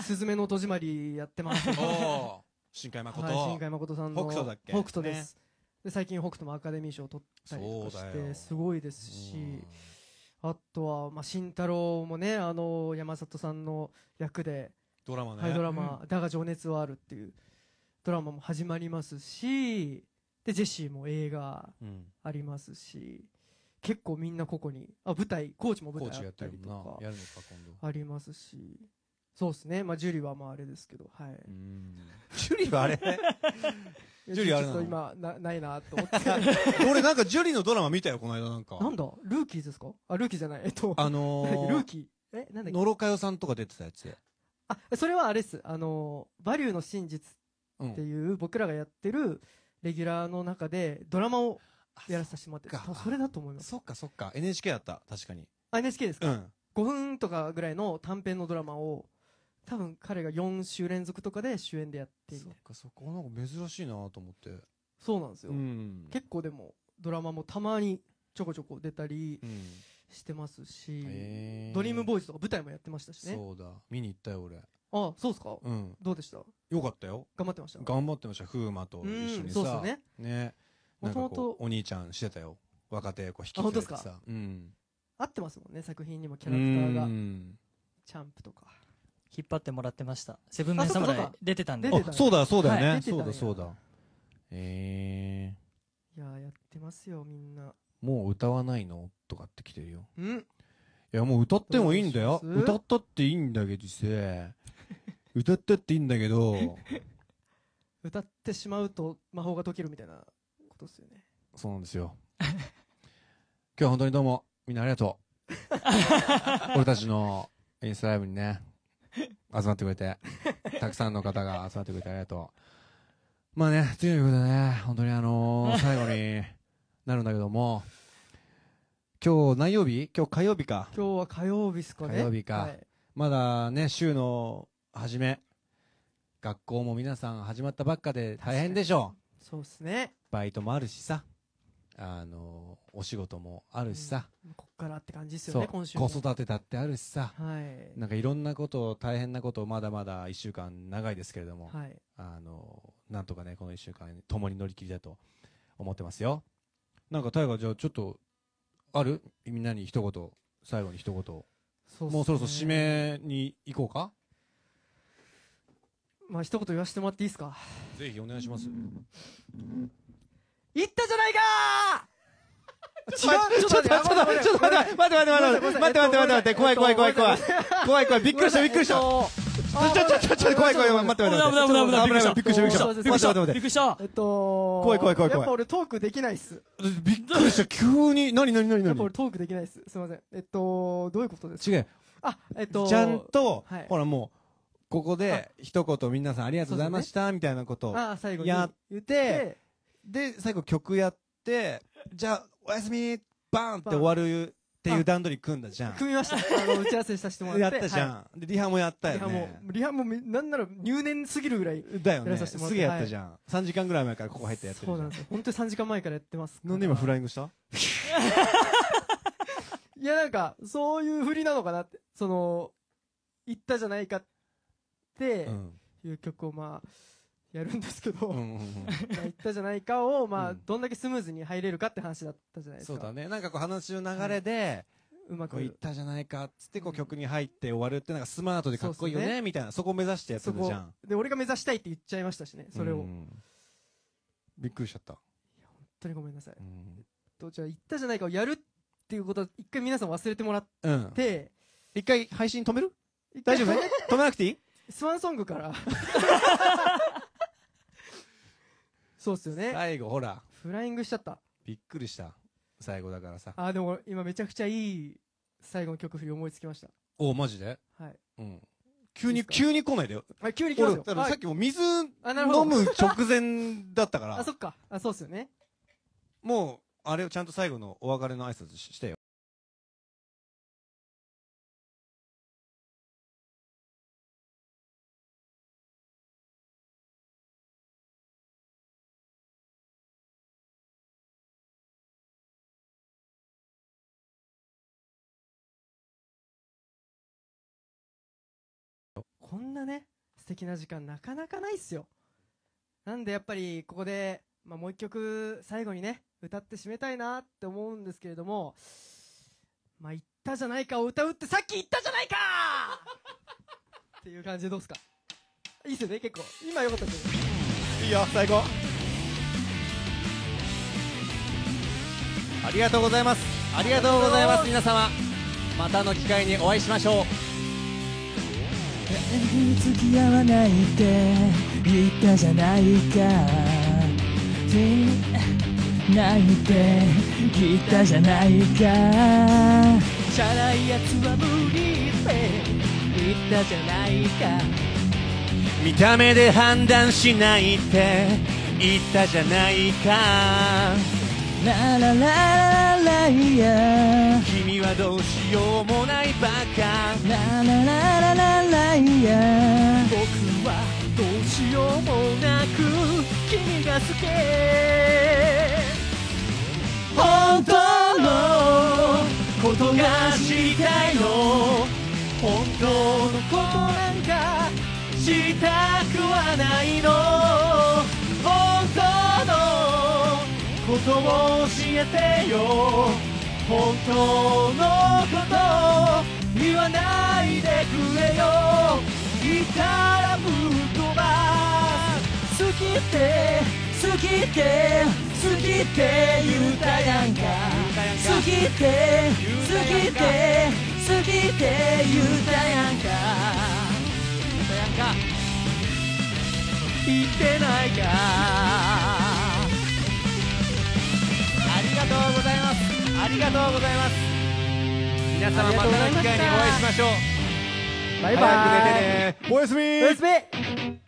Speaker 2: すすずめの戸締まりやってますお新海誠、はい、新海誠さんの北斗だっけ北斗です、ね、で最近北斗もアカデミー賞を取ったりとかしてすごいですしあとは、まあ、慎太郎もねあの山里さんの役でドラマね、はい、ドラマ、うん、だが情熱はある」っていうドラマも始まりますしでジェシーも映画ありますし、うん結構みんなここにあ舞台コーチも舞台
Speaker 4: やったりとかやるのか今
Speaker 2: 度ありますしそうですねまあジュリはまああれですけどはいジュリはあれ ジュリあれなのちょっと今なないなと思って 俺なんかジュリのドラマ見たよこの間
Speaker 4: なんかなんだルーキーですかあルーキーじゃないえっとあのー、ルーキーえなんだっけ野呂佳代さんとか出てたやつ
Speaker 2: あそれはあれですあのー、バリューの真実っていう、僕らがやってるレギュラーの中でドラマをやらさせてもらってそそれだと思いますそっ
Speaker 4: かそっか NHK やった確かに NHK ですか、うん、
Speaker 2: 5分とかぐらいの短編のドラマを多分彼が4週連続とかで主演でやっているそっ
Speaker 4: かそこなんか珍しいなと思ってそうなんですよ、うん、結
Speaker 2: 構でもドラマもたまにちょこちょこ出たりしてますし、うん、ドリームボーイズとか舞台もやってましたしね
Speaker 4: そうだ見に行ったよ俺あそうですか、うん、どうでしたよかったよ頑張ってました頑張ってました風磨と一緒にさ、そうですねねもともとお兄ちゃんしてたよ若手こう引き連れてさ、うん、
Speaker 2: 合ってますもんね作品
Speaker 5: にもキャラクターがチャンプとか引っ張ってもらってましたセブンメン侍出てたんであそうだそうだよね、はい、そうだ
Speaker 4: そうだえ
Speaker 2: えー、いややってますよみんな
Speaker 4: もう歌わないのとかって来てるようんいやもう歌ってもいいんだよ歌ったっていいんだけど歌ったっていいんだけど
Speaker 2: 歌ってしまうと魔法が解けるみたいなことですよね。
Speaker 4: そうなんですよ。今日は本当にどうも、みんなありがとう。俺たちのインスタライブにね、集まってくれて、たくさんの方が集まってくれてありがとう。まあね、次のことでね、本当にあのー、最後になるんだけども、今日何曜日今日火曜日か。今
Speaker 2: 日は火曜日っすかね。火曜日か。はい、
Speaker 4: まだね、週の初め、学校も皆さん始まったばっかで大変でしょう。
Speaker 2: そうっすね。
Speaker 4: バイトもあるしさあのお仕事もあるしさ、う
Speaker 2: ん、こっからって感じですよね今週子育て
Speaker 4: だってあるしさ、はい、なんかいろんなこと大変なことまだまだ1週間長いですけれども、はい、あのなんとかねこの1週間共に乗り切りたいと思ってますよなんか大河じゃあちょっとあるみんなに一言最後に一言そう、ね、もうそろそろ締めに行こうか
Speaker 2: まあ一言言わせてもらっていいですか
Speaker 4: ぜひお願いします言ったじゃないかちょっと待って、ちょっと待って、待って待って待って待って待って待って怖い怖い怖い怖い怖い怖いびっくりしたびっくりしたちょちょちょちょ怖い怖い怖い待って待って待ってびっくりしたびっくりした怖
Speaker 1: い怖
Speaker 2: い怖い怖い俺トークでき
Speaker 4: ないっすびっ
Speaker 1: くりした急
Speaker 2: に何何何何俺トークできないっすすいませんえっとどういうことですあえっとちゃん
Speaker 4: とほらもうここで一言皆さんありがとうございましたみたいなことを言ってで、最後曲やって、じゃあ、おやすみバーンって終わるっていう段取り組んだじゃん。組
Speaker 2: みました。あの、打ち合わせさせてもらって。やったじゃん。はい、リハもやったよね。リハも、リハも、なんなら入念
Speaker 4: すぎるぐらい。だよね。すげえやったじゃん。はい、3時間ぐらい前からここ入ってやってる。そうなんですよ。本当に3時間前からやってます。なんで今フライングした
Speaker 2: いや、なんか、そういう振りなのかなって。その、言ったじゃないかって、いう曲をまあ、やるんですけど、言ったじゃないかを、まあ、どんだけスムーズに入れるかって話だったじゃないですか。そうだ
Speaker 4: ね。なんかこう話の流れで、うまく。いったじゃないか、つってこう曲に入って終わるってなんかスマートでかっこいいよね、みたいな、そこを目指してやってるじゃん。
Speaker 2: で、俺が目指したいって言っちゃいましたしね、それを。びっくりしちゃった。いや、本当にごめんなさい。と、じゃあ、言ったじゃないかをやるっていうことは、一回皆さん忘れてもら
Speaker 4: って、一回配信止める大丈夫 止めなくていい
Speaker 2: スワンソングから
Speaker 4: そうっすよね。最後ほら、
Speaker 2: フライングしちゃった。
Speaker 4: びっくりした。最後だからさ。
Speaker 2: あでも今めちゃくちゃいい最後の曲振り思いつきました。
Speaker 4: おお、マジではい。うん。急に、急に来ないでよ。あ、急に来まい。すよ。さっきも水飲あ
Speaker 2: なるほどむ直前だったから。あ、そ、っか。あ、そうっすよね。
Speaker 3: もう、あれをちゃんと最後のお別れの挨拶ししてよ。なね、素敵な時間な
Speaker 2: かなかないっすよ。なんでやっぱりここで、まあ、もう一曲最後にね、歌って締めたいなって思うんですけれども、まあ、言ったじゃないかを歌うってさっき言ったじゃないか っていう感じでどうすかいいっすよね、結構。今よかったです
Speaker 4: いいよ、最高。ありがとうございます。ありがとうございます、皆様。またの機会にお会いしましょう。
Speaker 1: 付き合わないって言ったじゃないかないって言ったじゃないかチャラいやつは無理って
Speaker 4: 言ったじゃないか見た目で判断しないって言ったじゃないか
Speaker 1: ララララライヤ君はどうしようもないバカラララララライヤ僕はどうしようもなく君が好き本当のことが知りたいの本当のことなんかしたくはないのことを教えてよ本当のこと言わないでくれよ言ったらぶっ飛ば好きって好きって好きって言うたやんか好きって好きって好きって言うたやんか言ってないかとうございますありがとうございます皆様また
Speaker 4: 次回にお会いしましょ
Speaker 3: うバイバイ早く寝てねおやすみおやす
Speaker 1: み